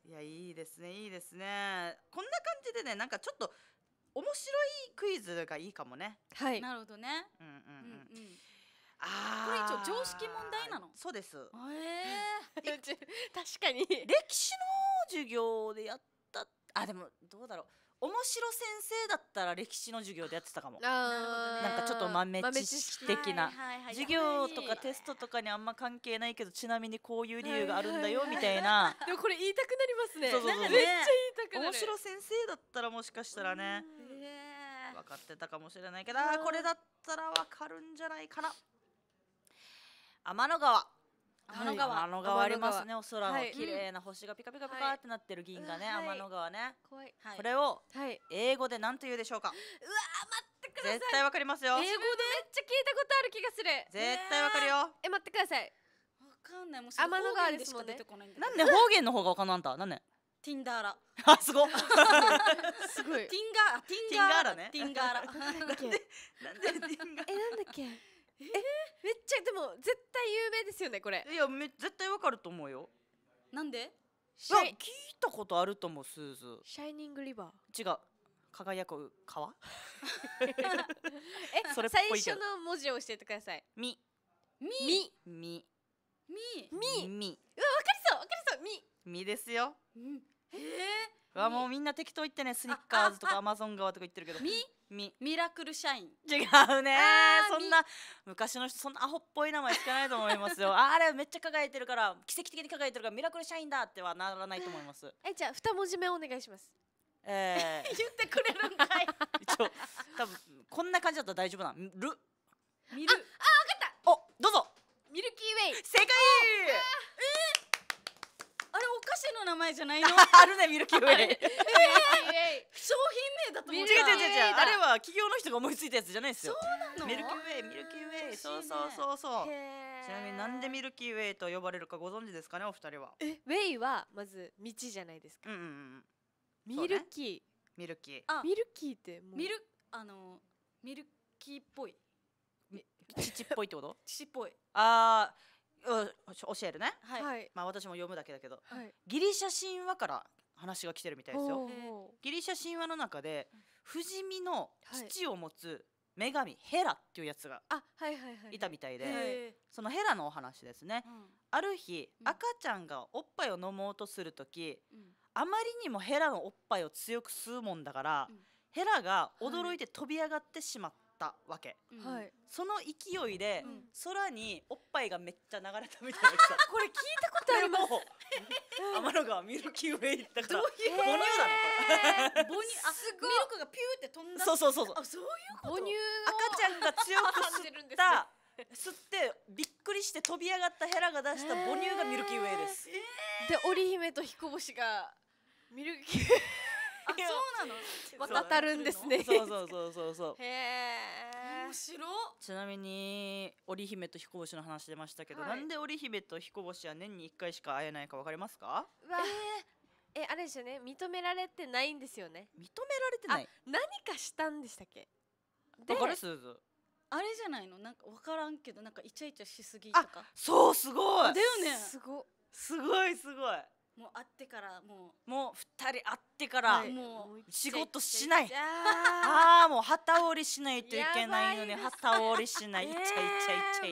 いやいいですねいいですねこんな感じでねなんかちょっと面白いクイズがいいかもねはいなるほどねうんうんうん、うんうんあこれ一応常識問題なのそうですええー、確かに歴史の授業でやったあでもどうだろう面白先生だったら歴史の授業でやってたかもなんかちょっと豆知識的な、授業とかテストとかにあんま関係ないけどちなみにこういう理由があるんだよみたいな、でもこれ言いたくなりますねめっちゃ言いたく面白先生だったらもしかしたらね分かってたかもしれないけどこれだったら分かるんじゃないかな天の川天の川、天の川ありますねお空の綺麗な星がピカピカピカってなってる銀河ね、天の川ね怖いこれを英語で何と言うでしょうかうわ待ってください絶対わかりますよ英語でめっちゃ聞いたことある気がする絶対わかるよえ待ってくださいわかんないもう天の川ですもんねなんで方言の方がわかんないんたなんでティンダーラ。あ、すご。すごい。ティンガー、ティンガーラね。ティンガーラ。なんで、なんでティンガー。え、なんだっけ。えめっちゃでも絶対有名ですよねこれいやめ絶対わかると思うよなんでいや聞いたことあると思うスーズシャイニングリバー違う輝く川 えそれ最初の文字を教えてくださいみみみみみみうわわかりそうわかりそうみみですよ、うん、へえわもうみんな適当言ってねスニッカーズとかアマゾン側とか言ってるけどみミミラクル社員違うねそんな昔の人そんなアホっぽい名前つかないと思いますよ あれめっちゃ輝いてるから奇跡的に輝いてるからミラクル社員だってはならないと思いますえじゃあ二文字目お願いしますえー、言ってくれるんかい 一応多分こんな感じだったら大丈夫なる見るああ分かったおどうぞミルキーウェイ正解えーあれお菓子の名前じゃないの あるねミルキーウェイ、えー、商品名だと思う違う違う違うあれは企業の人が思いついたやつじゃないですよそうなのミルキーウェイミルキーウェイ、ね、そうそうそうそうちなみになんでミルキーウェイと呼ばれるかご存知ですかねお二人はウェイはまず道じゃないですか、うんうん、ミルキー、ね、ミルキーミルキーってミルあのミルキーっぽい父 っぽいってこと父っぽいああ教えるね、はい、まあ、私も読むだけだけど、はい、ギリシャ神話から話が来てるみたいですよ。ギリシャ神話の中で不死身の父を持つ女神ヘラっていうやつがいたみたいで、そのヘラのお話ですね、うん、ある日、赤ちゃんがおっぱいを飲もうとする時、うん、あまりにもヘラのおっぱいを強く吸うもんだから、ヘラが驚いて飛び上がってしまっったわけ、その勢いで、空におっぱいがめっちゃ流れたみたいな これ聞いたことあります天の川ミルキーウェイだからどういう母乳だあすごいミルクがピューって飛んだそうそうそうそうあそういうこと母乳赤ちゃんが強く吸った吸ってびっくりして飛び上がったヘラが出した母乳がミルキーウェイです、えー、で織姫と彦星がミルキーそうなの渡るんですねそうそうそうそうそうへえ面白ちなみに織姫と彦星の話出ましたけど、はい、なんで織姫と彦星は年に1回しか会えないかわかりますかわえー、えあれですよね認められてないんですよね認められてない何かしたんでしたっけわかるすずあれじゃないのなんか分からんけどなんかイチャイチャしすぎとかそうすごいだよねすごすごいすごいもう会ってからもうもう二人会ってからもう仕事しない、ああもう旗折りしないといけないのに旗折りしないイチャイチャ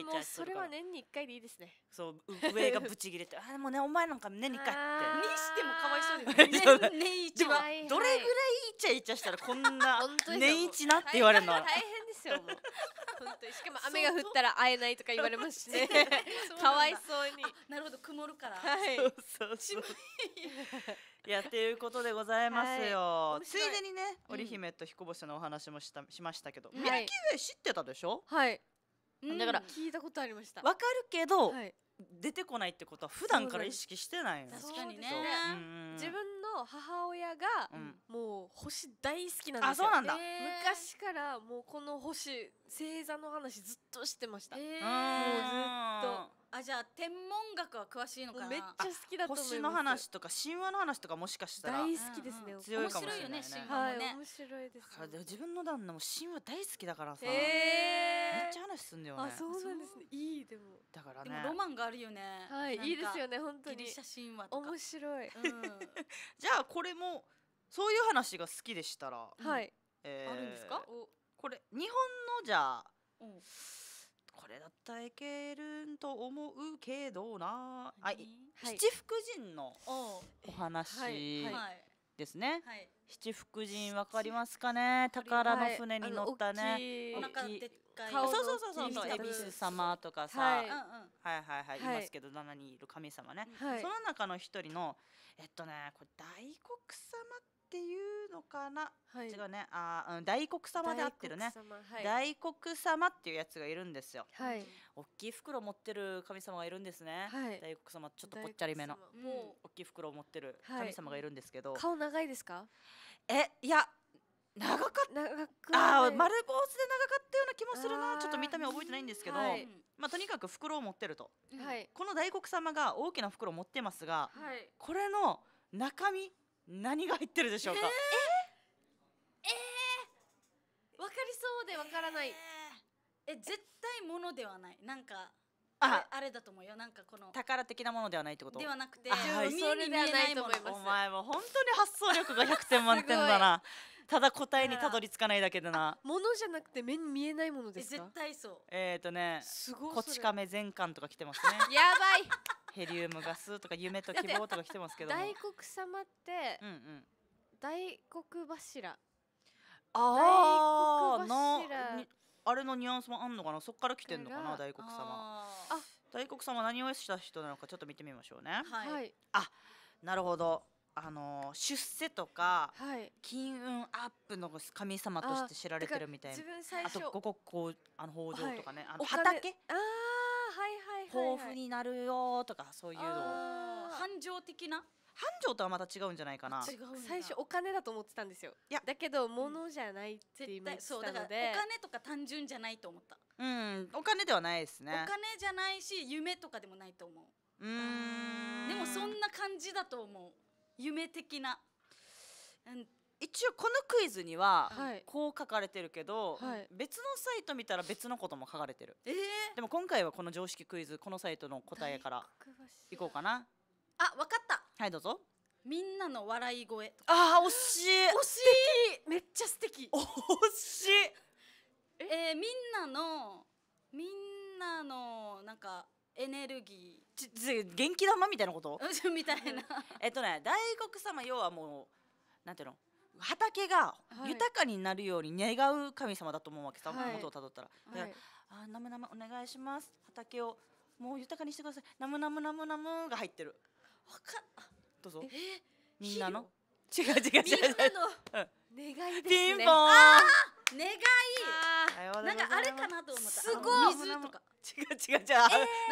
イチャイチャそれは年に一回でいいですねそう上がブチ切れてあでもねお前なんか年に1回ってにしてもかわいそうだよね年一はどれぐらいイチャイチャしたらこんな年一なって言われるの大変ですよもう本当にしかも雨が降ったら会えないとか言われますしねかわいそうになるほど曇るからはいそうそうそういやっていうことでございますよ、はい、ついでにね、織姫と彦星のお話もしたしましたけど、ミルキーウェイ知ってたでしょはいだから、聞いたことありましたわかるけど、はい出てこないってことは普段から意識してないの確かにね、自分の母親がもう星大好きなんですよ、あそうなんだ、昔からもうこの星星座の話ずっとしてました、えー、もうずっとあじゃあ天文学は詳しいのかなめっちゃ好きだと思い星の話とか神話の話とかもしかしたら大好きですね、強いかもしれないね面白いよね神話もね、はい、面白いです自分の旦那も神話大好きだからさ、えー、めっちゃ話すんだよねあそうなんですねいいでもだからねロマンがあるよねはいいいですよね本当にギリシャ神話とか面白い、うん、じゃあこれもそういう話が好きでしたら、はい、えー、あるんですかおこれ日本のじゃあ、うん、これだったらいけるんと思うけどな、はい、七福神のお話ですね、はい、七福神わかりますかね宝の船に乗ったね、はい、お腹でっかいそうそうそうそう恵比寿様とかさ、はい、はいはいはい、いますけど7人いる神様ね、その中の一人のえっとねこれ大黒様っていうのかな、はい、違うねあ、うん、大黒様で合ってるね大黒はい、大黒様っていうやつがいるんですよ、はい、大きい袋持ってる神様がいるんですね、はい、大黒様ちょっとぽっちゃりめのもう大きい袋を持ってる神様がいるんですけど、顔長いですかえいや長かった長くあ丸坊主で長かったような気もするなちょっと見た目覚えてないんですけど、はい、まあ、とにかく袋を持ってると、はい、この大黒様が大きな袋を持ってますが、はい、これの中身何が入ってるでしょうか、えー、えー、分かりそうでわからない、えー、え絶対ものではないなんかああれだと思うよなんかこの宝的なものではないってことではなくて、はい、見えないと思いますお前も本当に発想力が100点満点だなただ答えにたどり着かないだけだなものじゃなくて目に見えないものですか絶対そうえっ、とねすごいこち亀全巻とか来てますね やばいヘリウムガスとか夢と希望とか来てますけど大黒様ってうんうん大黒柱ああのあれのニュアンスもあんのかなそこから来てんのかな大黒様あ大黒様何をした人なのかちょっと見てみましょうねはいあなるほどあの出世とか、はい、金運アップの神様として知られてるみたいなあと五穀こうあの豊穣とかね、はい、あの畑あはいはいはい、はい、豊富になるよとかそういうの繁盛的な繁盛とはまた違うんじゃないかな最初お金だと思ってたんですよいやだけど物じゃないって言ってたので、うお金とか単純じゃないと思ったうんお金ではないですねお金じゃないし夢とかでもないと思ううんでもそんな感じだと思う夢的な、うん、一応このクイズにはこう書かれてるけど、はい、別のサイト見たら別のことも書かれてる、えー、でも今回はこの常識クイズこのサイトの答えからいこうかなあ分かったはいどうぞみんなの笑い声ああ惜しい惜しいめっちゃ素敵 惜しいえー、みんなのみんなのなんかエネルギーちち元気玉みたいなことみたいなえっとね大黒様要はもうなんていうの畑が豊かになるように願う神様だと思うわけさ、はい、元をたどったら。はい、あナムナムお願いします畑をもう豊かにしてくださいナムナムナムナムが入ってる。わかどうぞ。えみんなの違う違う違う違う。みんな願い願い。なんかあれかなと思った。ごい水とか。違う違う違う、えー、な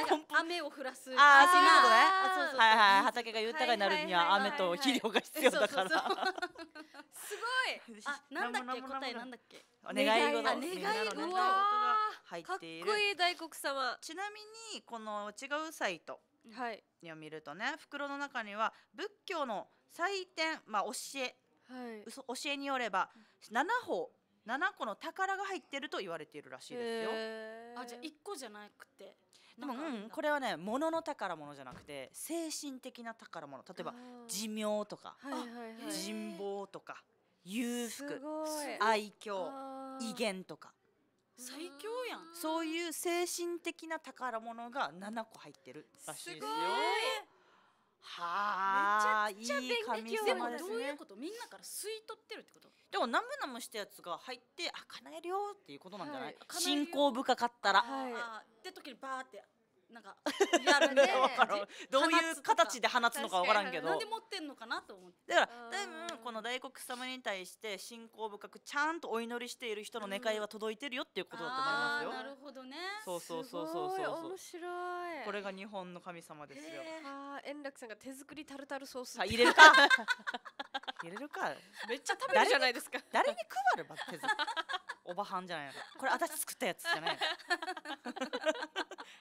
んか雨を降らすあそういうことねそうそうはいはい畑が豊かになるには雨と肥料が必要だから すごいあなんだっけ答えなんだっけ願い事願い事入っているかっこいい大黒様ちなみにこの違うサイトはいを見るとね、袋の中には仏教の祭典まあ教え、はい、教えによれば7歩七個の宝が入ってると言われているらしいですよ。あじゃ一個じゃなくてでもうんこれはね物の宝物じゃなくて精神的な宝物例えば寿命とか、はいはいはい、人望とか裕福愛嬌威厳とか。最強やんそういう精神的な宝物が七個入ってるらしいですよ。すはあ、めちゃくちゃ勉強で,、もどういうことみんなから吸い取ってるってことでも何分何もしたやつが入ってあ叶えるよっていうことなんじゃない、信仰深かったら、はい、で時にバーってなんかリアルでどういう形で放つのか分からんけどなんで持ってんのかなと思ってだから多分この大黒様に対して信仰深くちゃんとお祈りしている人の願いは届いてるよっていうことだと思いますよ、なるほどねそうそうそうそうそう面白いこれが日本の神様ですよあ円楽さんが手作りタルタルソース入れるか 入れるかめっちゃ食べるじゃないですか誰に配るば手作りおばはんじゃないのこれ私作ったやつじゃない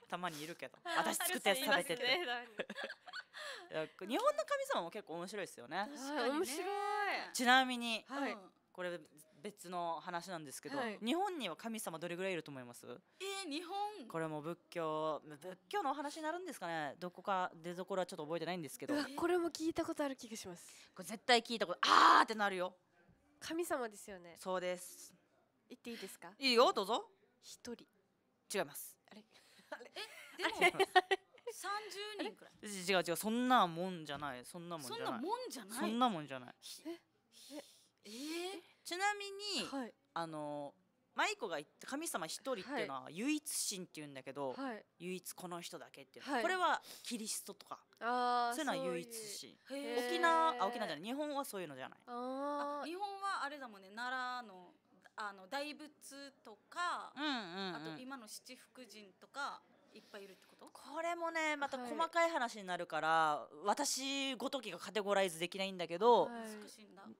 たまにいるけど私作ったやつ食べてて、日本の神様も結構面白いですよね面白いちなみに、はい、これ別の話なんですけど、はい、日本には神様どれぐらいいると思いますえー、日本これも仏教仏教のお話になるんですかねどこか出所はちょっと覚えてないんですけどこれも聞いたことある気がしますこれ絶対聞いたことあーってなるよ神様ですよねそうです言っていいですかいいよどうぞ一人違いますあれえでも三十人くらい。違う違うそんなもんじゃないそんなもんじゃない。そんなもんじゃない。そんなもんじゃない。ええちなみに、はい、あの舞子が言って神様一人っていうのは唯一神っていうんだけど、はい、唯一この人だけっていう、はい、これはキリストとかそういうのは唯一神沖縄あ沖縄じゃない日本はそういうのじゃないあ日本はあれだもんね奈良のあの大仏とか、うんうんうん、あと今の七福神とかいっぱいいるってことこれもねまた細かい話になるから、はい、私ごときがカテゴライズできないんだけど、は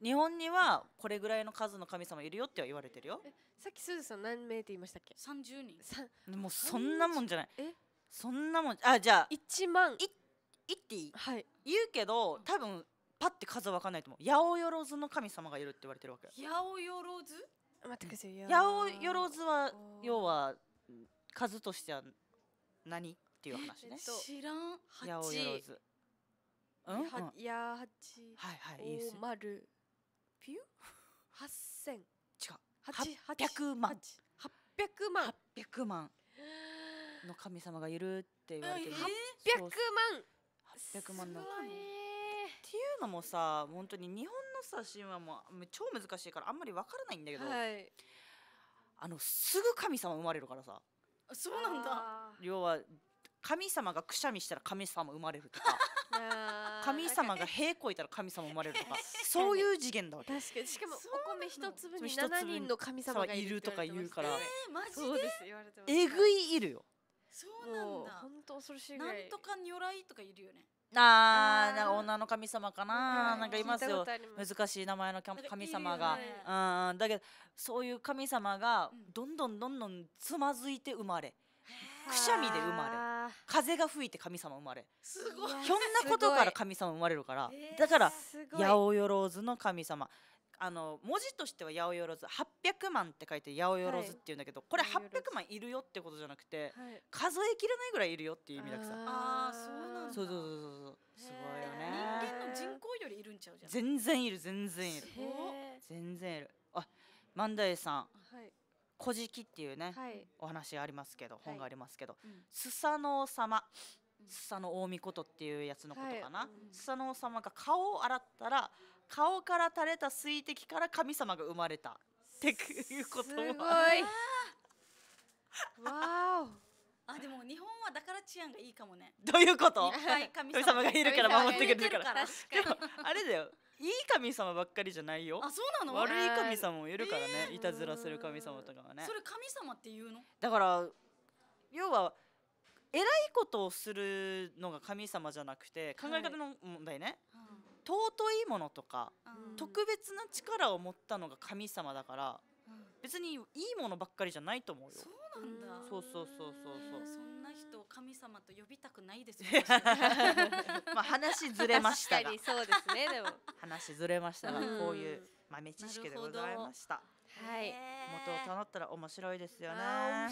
い、日本にはこれぐらいの数の神様いるよって言われてるよさっきすずさん何名って言いましたっけ30人もうそんなもんじゃないえそんなもんあじゃあ1万いっていい、はい、言うけど多分パッて数わかんないと思う八百万の神様がいるって言われてるわけ八百万待ってください。八百万は要は数としては何っていう話ね。知らん。八百万。う八はや八。はい八いい八です。八ピュ？八八違う。八百万。八百万。八百万。の神様がいるって言われてる。八百万。八百万の。っていうのもさ、本当に日本写真はもう超難しいからあんまりわからないんだけど、はい、あのすぐ神様生まれるからさそうなんだ要は神様がくしゃみしたら神様生まれるとか 神様が屁こいたら神様生まれるとか そういう次元だわけ確かにしかもお米一粒に7人の神様がいるとか言うから、ええぐいいるよそうなんだ本当恐ろしいなんとか如来とかいるよねあーなんか女の神様かな、うん、なんかいますよ難しい名前の神様が、ね、うんだけどそういう神様がどんどんどんどんつまずいて生まれ、くしゃみで生まれ風が吹いて神様生まれすごいひょんなことから神様生まれるからだから八百万の神様あの文字としては八百万って書いて八百万っていうんだけど、これ800万いるよってことじゃなくて、数えきれないぐらいいるよっていう意味だけさああそうなんだそうそうそうそうすごいよね人間の人口よりいるんちゃうじゃん全然いる全然いる全然いるあ万代さん、はい「古事記」っていうね、はい、お話ありますけど、本がありますけど、うん、スサノオ様スサノオミコトっていうやつのことかな、はいうん、スサノオ様が顔を洗ったら顔から垂れた水滴から神様が生まれたっていうことすごいわお あでも日本はだから治安がいいかもね。どういうこと？神様がいるから守ってくれるから。からでもあれだよ。いい神様ばっかりじゃないよ。あそうなの？悪い神様もいるからね。えー、いたずらする神様とかはね。それ神様って言うの？だから要は偉いことをするのが神様じゃなくて考え方の問題ね。尊いものとか、特別な力を持ったのが神様だから、別にいいものばっかりじゃないと思うよ。そうなんだ。そうそうそうそうそう。そんな人を神様と呼びたくないですよ、ね。まあ話ずれましたが。そうですね。でも 話ずれましたが、こういう豆知識でございました。はい、元をたったら面白いですよね。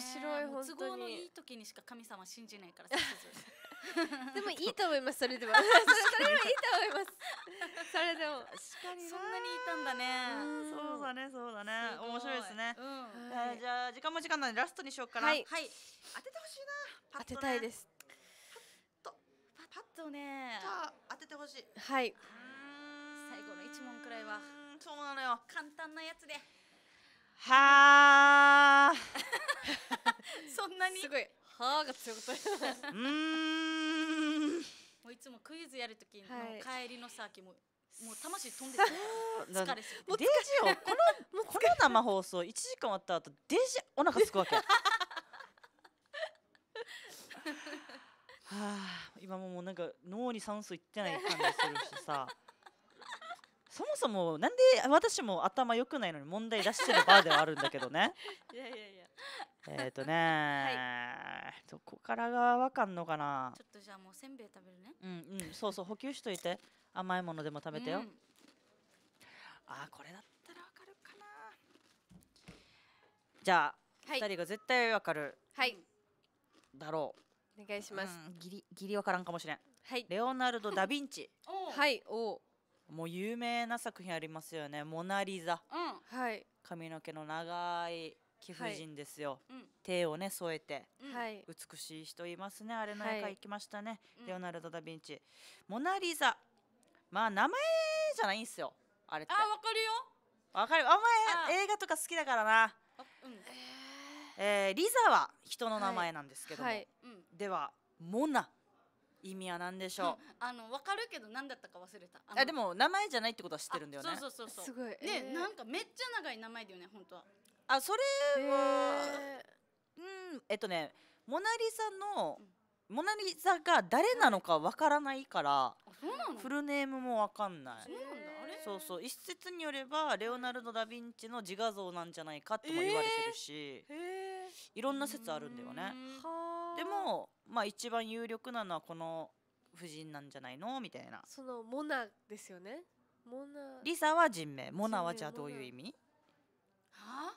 面白い本当都合のいい時にしか神様信じないから でもいいと思いますそれでは。それでもいいと思います。それでもそんなにいたんだね。そうだねそうだね面白いですね。うじゃあ時間も時間なんでラストにしようかな。はい、当ててほしいな、当てたいです。パッとパッとね当ててほしい。はい。最後の一問くらいは。そうなのよ。簡単なやつで。はあ そんなにすごいはあが強かったうんもういつもクイズやるときの帰りのさ、はももう魂飛んでた疲れすぎデジオこのこの生放送一時間終わった後デジお腹すくわけ はあ今もうなんか脳に酸素いってない感じするしさそもそもなんで私も頭良くないのに問題出してるバーではあるんだけどね いやいやいやえっとね、はい、どこからがわかんのかなちょっとじゃあもうせんべい食べるねうんうんそうそう補給しといて甘いものでも食べてよ、うん、あこれだったらわかるかなじゃあ、はい、2人が絶対わかるはいだろうお願いします、うん、ギリギリわからんかもしれんはいレオナルド・ダ・ヴィンチはいおもう有名な作品ありますよね「モナ・リザ」うんはい、髪の毛の長い貴婦人ですよ、はいうん、手をね添えて、はい、美しい人いますねあれの絵描きましたね、はい、レオナルド・ダ・ヴィンチ、うん、モナ・リザまあ名前じゃないんですよあれってあわかるよわかるあ前映画とか好きだからな、うん、えー、リザは人の名前なんですけども、ではモナ意味は何でしょう、あの分かるけど何だったか忘れたあでも名前じゃないってことは知ってるんだよねそうそうそうすごい、えー、なんかめっちゃ長い名前だよね本当はあそれは、えー、うんえっとねモナ・リザの、うん、モナ・リザが誰なのかわからないから、うん、フルネームもわかんないそうなんだあれそうそう一説によればレオナルド・ダ・ヴィンチの自画像なんじゃないかとも言われてるし、えー、いろんな説あるんだよねでもまあ一番有力なのはこの夫人なんじゃないのみたいなそのモナですよねモナリサは人名モナはじゃあどういう意味はあ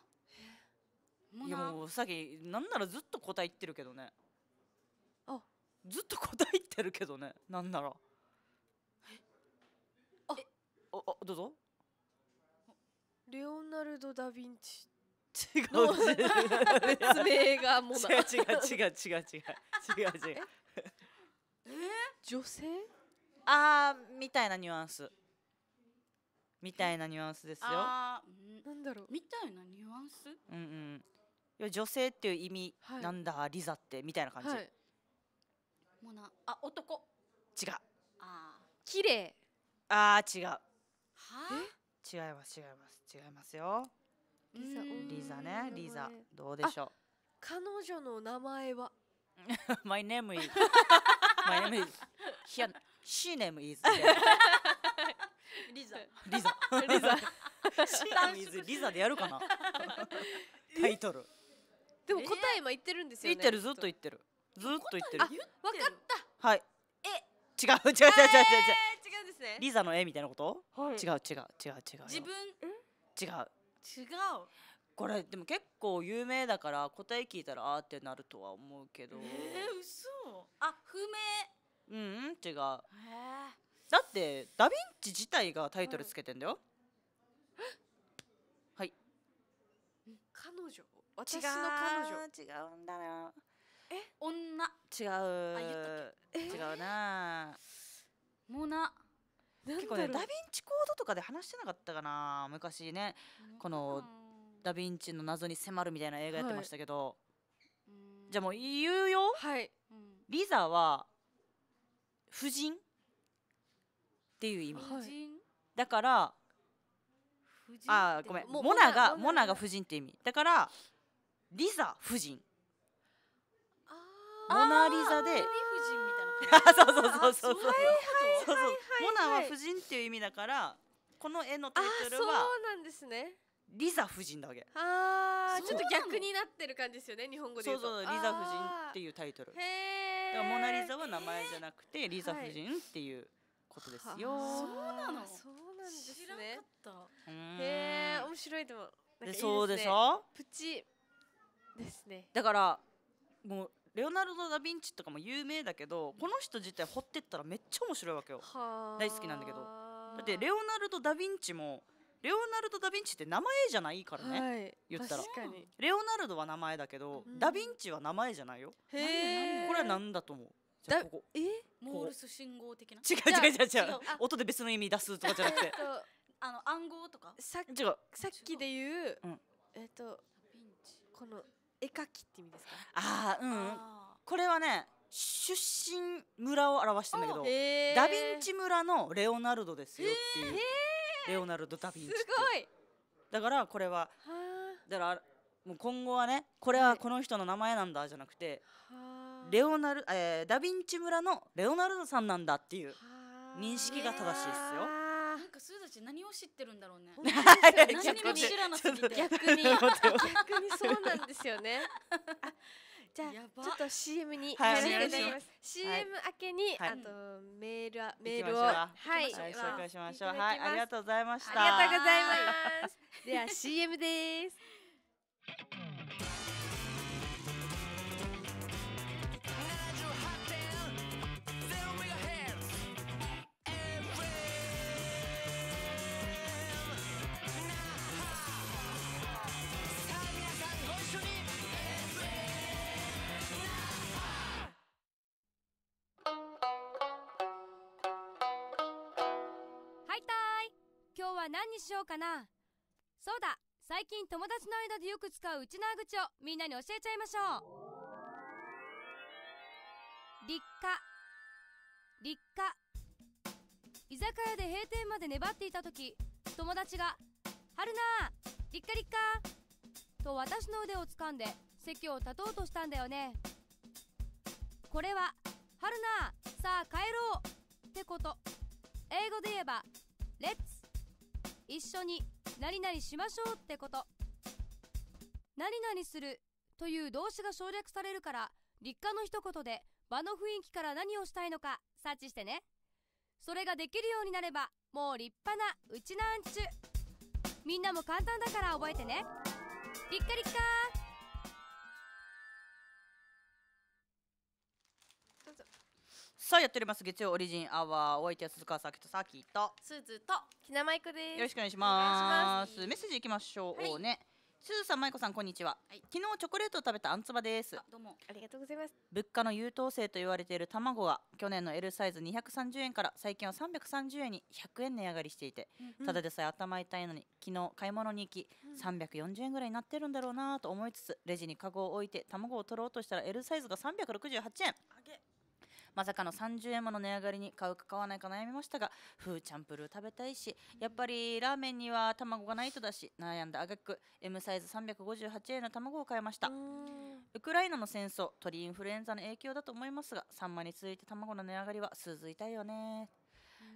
いやもうさっきなんならずっと答え言ってるけどねあずっと答え言ってるけどねなんならああどうぞレオナルド・ダ・ヴィンチ違う別名がモナ違う違う違う違う違う違うえ女性ああみたいなニュアンスみたいなニュアンスですよなんだろうみたいなニュアンスうんうんいや女性っていう意味、なんだリザってみたいな感じ、はい、モナあ男違うああ綺麗ああ違うは違います違います違いますよリザリザねリザどうでしょう彼女の名前は My name is My name is Here She name is リザリザリザ She name is リザでやるかなタイトルでも答え今言ってるんですよね言ってるずっと言ってるずっと言ってるあ分かったはい違う違う違う違う違う違う違うですねリザの絵みたいなこと、はい、違う違う違う違う自分違う違うこれでも結構有名だから答え聞いたらあーってなるとは思うけどえー、嘘あ不明うん違うへえだってダヴィンチ自体がタイトルつけてんだよ、はい彼女私の彼女違うんだなえ女違うえ違うなモナ結構ねダヴィンチコードとかで話してなかったかな昔ねこのダヴィンチの謎に迫るみたいな映画やってましたけど、はい、じゃあもう言うよ、はい、リザは夫人っていう意味、はい、だからあごめんモナがモナが夫人っていう意味だからリザ夫人モナ・リザで そうそうそうそうそうそうそうモナは夫人っていう意味だからこの絵のタイトルはそうなんですねリザ夫人だわけああちょっと逆になってる感じですよね日本語でそうそうリザ夫人っていうタイトルへえモナ・リザは名前じゃなくてリザ夫人っていうことですよ、はい、そうなのそうなんですねへえ面白いでもいいでね、そうでしょプチですねだからもうレオナルド・ダ・ヴィンチとかも有名だけどこの人自体掘ってったらめっちゃ面白いわけよ大好きなんだけどだってレオナルド・ダ・ヴィンチもレオナルド・ダ・ヴィンチって名前じゃないからね、はい、言ったらレオナルドは名前だけど、うん、ダ・ヴィンチは名前じゃないよこれは何だと思うだここえモールス信号的な違う違う違う違う音で別の意味出すとかじゃなくてあの暗号とかさっきさっきで言う、うん、えっ、ー、とこの絵描きって意味ですかああうんこれはね出身村を表してんだけどダ・ヴィンチ村のレオナルドですよっていうレオナルド・ダ・ヴィンチだからこれはだからもう今後はねこれはこの人の名前なんだじゃなくて、レオナル、えー、ダ・ヴィンチ村のレオナルドさんなんだっていう認識が正しいですよ。なんかすたち何を知ってるんだろうね。何にも知らなすぎて逆に 逆にそうなんですよね。じゃあちょっと CM に入らせていただきます。CM 明けに、あとメールメールをはい紹介しましょう。はいありがとうございました。ありがとうございます。では CM です。何にしようかなそうだ最近友達の間でよく使ううちナー口をみんなに教えちゃいましょう立夏立夏居酒屋で閉店まで粘っていた時友達が「春菜立夏立夏!」と私の腕を掴んで席を立とうとしたんだよねこれは「春菜さあ帰ろう!」ってこと英語で言えば「レッツ一緒に何々しましょうってこと。何々するという動詞が省略されるから、立夏の一言で場の雰囲気から何をしたいのか察知してね。それができるようになれば、もう立派なうちなんちゅ。みんなも簡単だから覚えてね。りっかりっさあやっております月曜オリジンアワーお相手は鈴川さきとさきとスーズとひなまいこですよろしくお願いしますメッセージいきましょう、ねすずさんまいこさんこんにちは、はい、昨日チョコレートを食べたあんつばですどうもありがとうございます物価の優等生と言われている卵は去年の L サイズ230円から最近は330円に100円値上がりしていて、うん、ただでさえ頭痛いのに昨日買い物に行き、うん、340円ぐらいになってるんだろうなと思いつつレジにカゴを置いて卵を取ろうとしたら L サイズが368円あげまさかの30円もの値上がりに買うか買わないか悩みましたがフーチャンプルー食べたいしやっぱりラーメンには卵がないとだし悩んだあがく M サイズ358円の卵を買いましたウクライナの戦争鳥インフルエンザの影響だと思いますがサンマに続いて卵の値上がりは続いたよね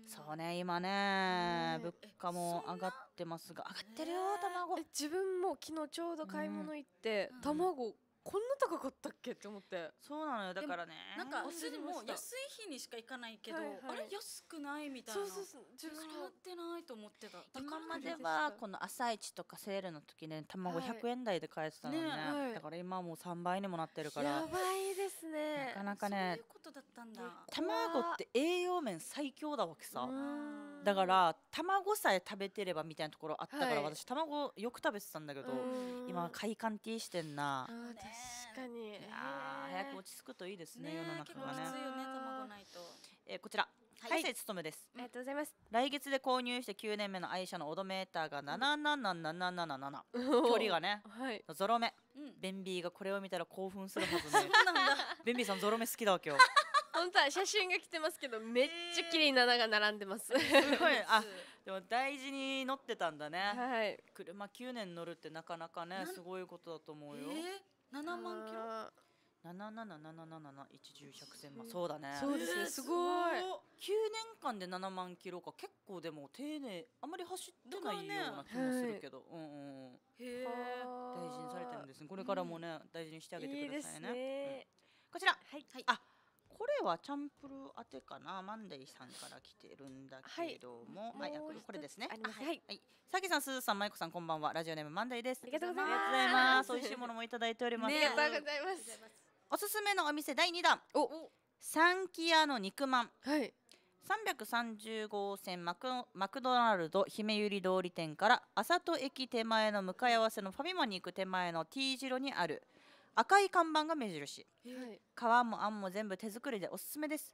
そうね今ね物価も上がってますが上がってるよ卵自分も昨日ちょうど買い物行って、うん、卵こんな高かったっけって思ってそうなのよだからねなんか私もう安い日にしか行かないけど、はいはい、あれ安くないみたいなそうそう自分がってないと思ってた今まではこの朝市とかセールの時ね卵100円台で買えてたのねはいね、だから今はもう3倍にもなってるからやばいですねなかなかねそういうことだったんだ卵って栄養面最強だわけさだから卵さえ食べてればみたいなところあったから、はい、私卵よく食べてたんだけど今快感ティーしてんな確かに、ね、あ早く落ち着くといいですね、ね、世の中がね結構きついよね卵ないと、えー、こちらはい、勤めです、ありがとうございます。来月で購入して9年目の愛車のオドメーターが77777、う距離がね、はい、ゾロ目、うん、ベンビーがこれを見たら興奮するはずね。ベンビーさんゾロ目好きだわ今日。本当は写真が来てますけどめっちゃ綺麗な7が並んでます。すごい あでも大事に乗ってたんだね。はい。車9年乗るってなかなかねすごいことだと思うよ。えー七万キロ七七七七七一十百千万そうだね。そうですね。すごい。九年間で七万キロか結構でも丁寧あまり走ってないような気もするけど、ね、うんうん。へ大事にされてるんですね。これからもね、大事にしてあげてくださいね。いいこちらはい、はい、あこれはチャンプルーてかなマンデーさんから来てるんだけども、はい、もこれですね。はい、はい、さきさん、すずさん、まいこさん、こんばんは。ラジオネームマンデーです。ありがとうございます。美味しいものもいただいております。ありがとうございます。おすすめのお店第二弾。お、サンキアの肉まん。はい。330号線マクマクドナルド姫ゆり通り店から朝と駅手前の向かい合わせのファミマに行く手前の T 字路にある赤い看板が目印、はい、皮もあんも全部手作りでおすすめです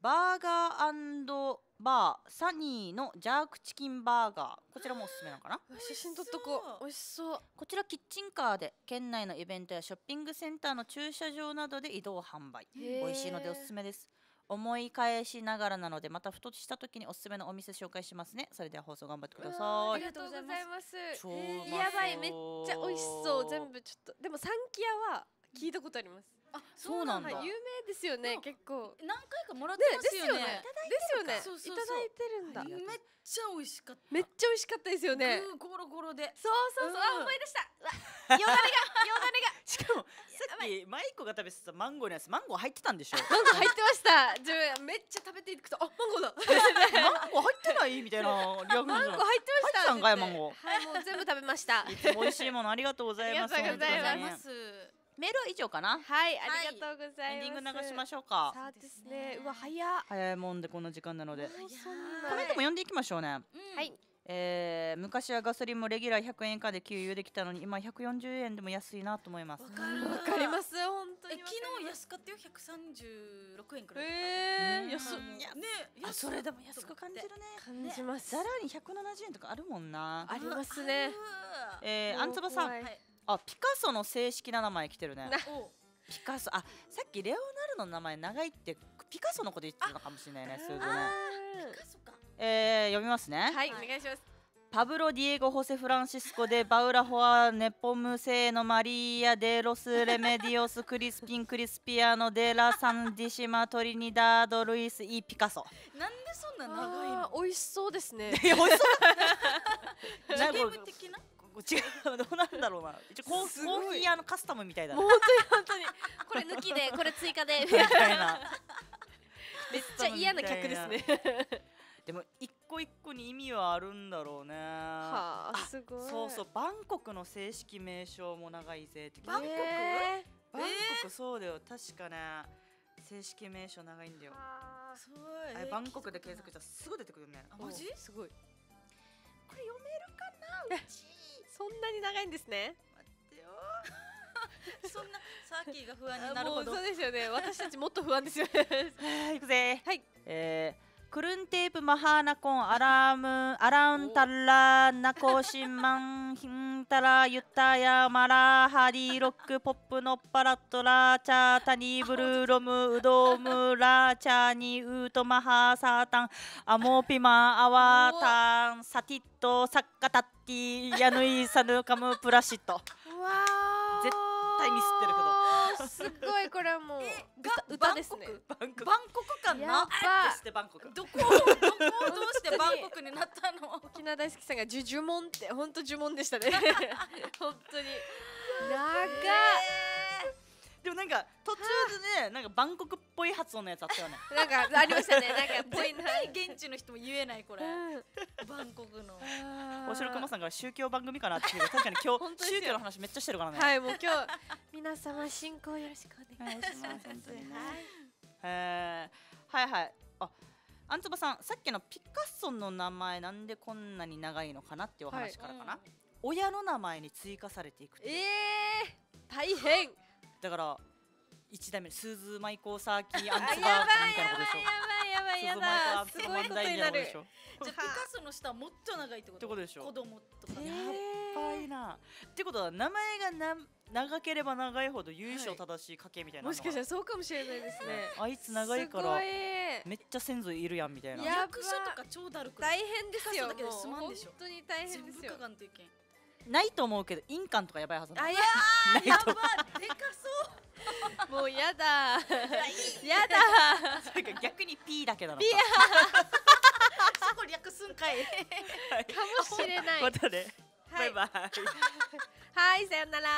バーガーバーサニーのジャークチキンバーガーこちらもおすすめなのかな写真撮っとこう美味しそうこちらキッチンカーで県内のイベントやショッピングセンターの駐車場などで移動販売美味しいのでおすすめです思い返しながらなのでまたふとした時におすすめのお店紹介しますねそれでは放送頑張ってくださいありがとうございますやばいめっちゃ美味しそう全部ちょっとでもサンキアは聞いたことありますあそうなんだ有名ですよね結構何回かもらってますよねですよねいただいてるんだめっちゃ美味しかっためっちゃ美味しかったですよねゴロゴロでそうそうそうあ思い出した よだれがよだれがしかもさっきマイコが食べてたマンゴーのやつマンゴー入ってたんでしょマンゴー入ってました自分めっちゃ食べていくとあマンゴーだ マンゴー入ってないみたいなリアクションマンゴー入ってましたマンゴーはいもう全部食べましたいつも美味しいものありがとうございますありがとうございますメール以上かな。はい、ありがとうございます。ング流しましょうか。そうですね。うわ、早。早いもんで、こんな時間なので。コメントも読んでいきましょうね。うん、はい。えー、昔はガソリンもレギュラー100円以下で給油できたのに今140円でも安いなと思いますわかかります本当にえ昨日安かったよ136円くらいええー、安、うん、ねあそれでも安く感じるね感じますざらに170円とかあるもんなありますねえー、あんつばさん、はい、あピカソの正式な名前来てるねピカソあさっきレオナルドの名前長いってピカソのこと言ってたのかもしれないね数字ねピカソかえー、読みますねはい、お願いしますパブロ・ディエゴ・ホセ・フランシスコ・でバウラ・ホア・ネポム・セーノ・マリア・デ・ロス・レメディオス・クリスピン・クリスピアノ・デ・ラ・サンディシマ・トリニダード・ルイス・イ・ピカソなんでそんな長いの美味しそうですね いや美味しそうだ ゲーム的な違うどうなんだろうな一応コーヒーのカスタムみたいだ、本当に本当にこれ抜きでこれ追加でみたいな めっちゃ嫌な客ですねでも一個一個に意味はあるんだろうねはあすごいそうそうバンコクの正式名称も長いぜってバンコク、えー、バンコクそうだよ確かね正式名称長いんだよすごい、えバンコクで検索したらすぐ出てくるねマジすごいこれ読めるかな うちそんなに長いんですね待ってよ そんなサーキーが不安になるほどそうですよね 私たちもっと不安ですよねはい行くぜはいえークルンテープマハーナコンアラームアランタラナコシンマンヒンタラユタヤマラハリーロックポップノッパラットラチャタニブルロムウドムラチャニウトマハサータンアモピマアワタンサティットサッカタッティヤヌイサヌカムプラシット。わー対ミスってるけどすっごいこれはもう歌ですねバンコクかなしてバンコクどこどこどうしてバンコクになったの 沖縄大好きさんがジジュュモンって本当ジュモンでしたね 本当に長っ、でもなんか途中でねなんかバンコクっぽい発音のやつあったよね なんかありましたねなんか絶対現地の人も言えないこれ、バンコクのおしろくまさんが宗教番組かなっていう。確かに今日宗教の話めっちゃしてるからねはいもう今日皆様進行よろしくお願いします本当にはい、はいはいああんつばさんさっきのピカソの名前なんでこんなに長いのかなっていうお話からかな、親の名前に追加されていくええ大変だから一代目スーズマイコーサーキーアンツバーみたいなことでしょやばいやばいやばいやばいすごいことになるじゃあ ピカソの下はもっと長いってことってことでしょ子供とかやばいなってことは名前がな長ければ長いほど由緒正しい家系みたいな、はい、もしかしたらそうかもしれないですねあいつ長いからめっちゃ先祖いるやんみたいな役所とか超だるく大変ですよもう本当に大変ですよ部下がんといけんないと思うけど印鑑とかやばいはずあやー やばでかそうもうやだやだそれか逆にピーだけだな P やそこ略すんかい、はい、かもしれないまたね、はい、バイバイ はいさよなら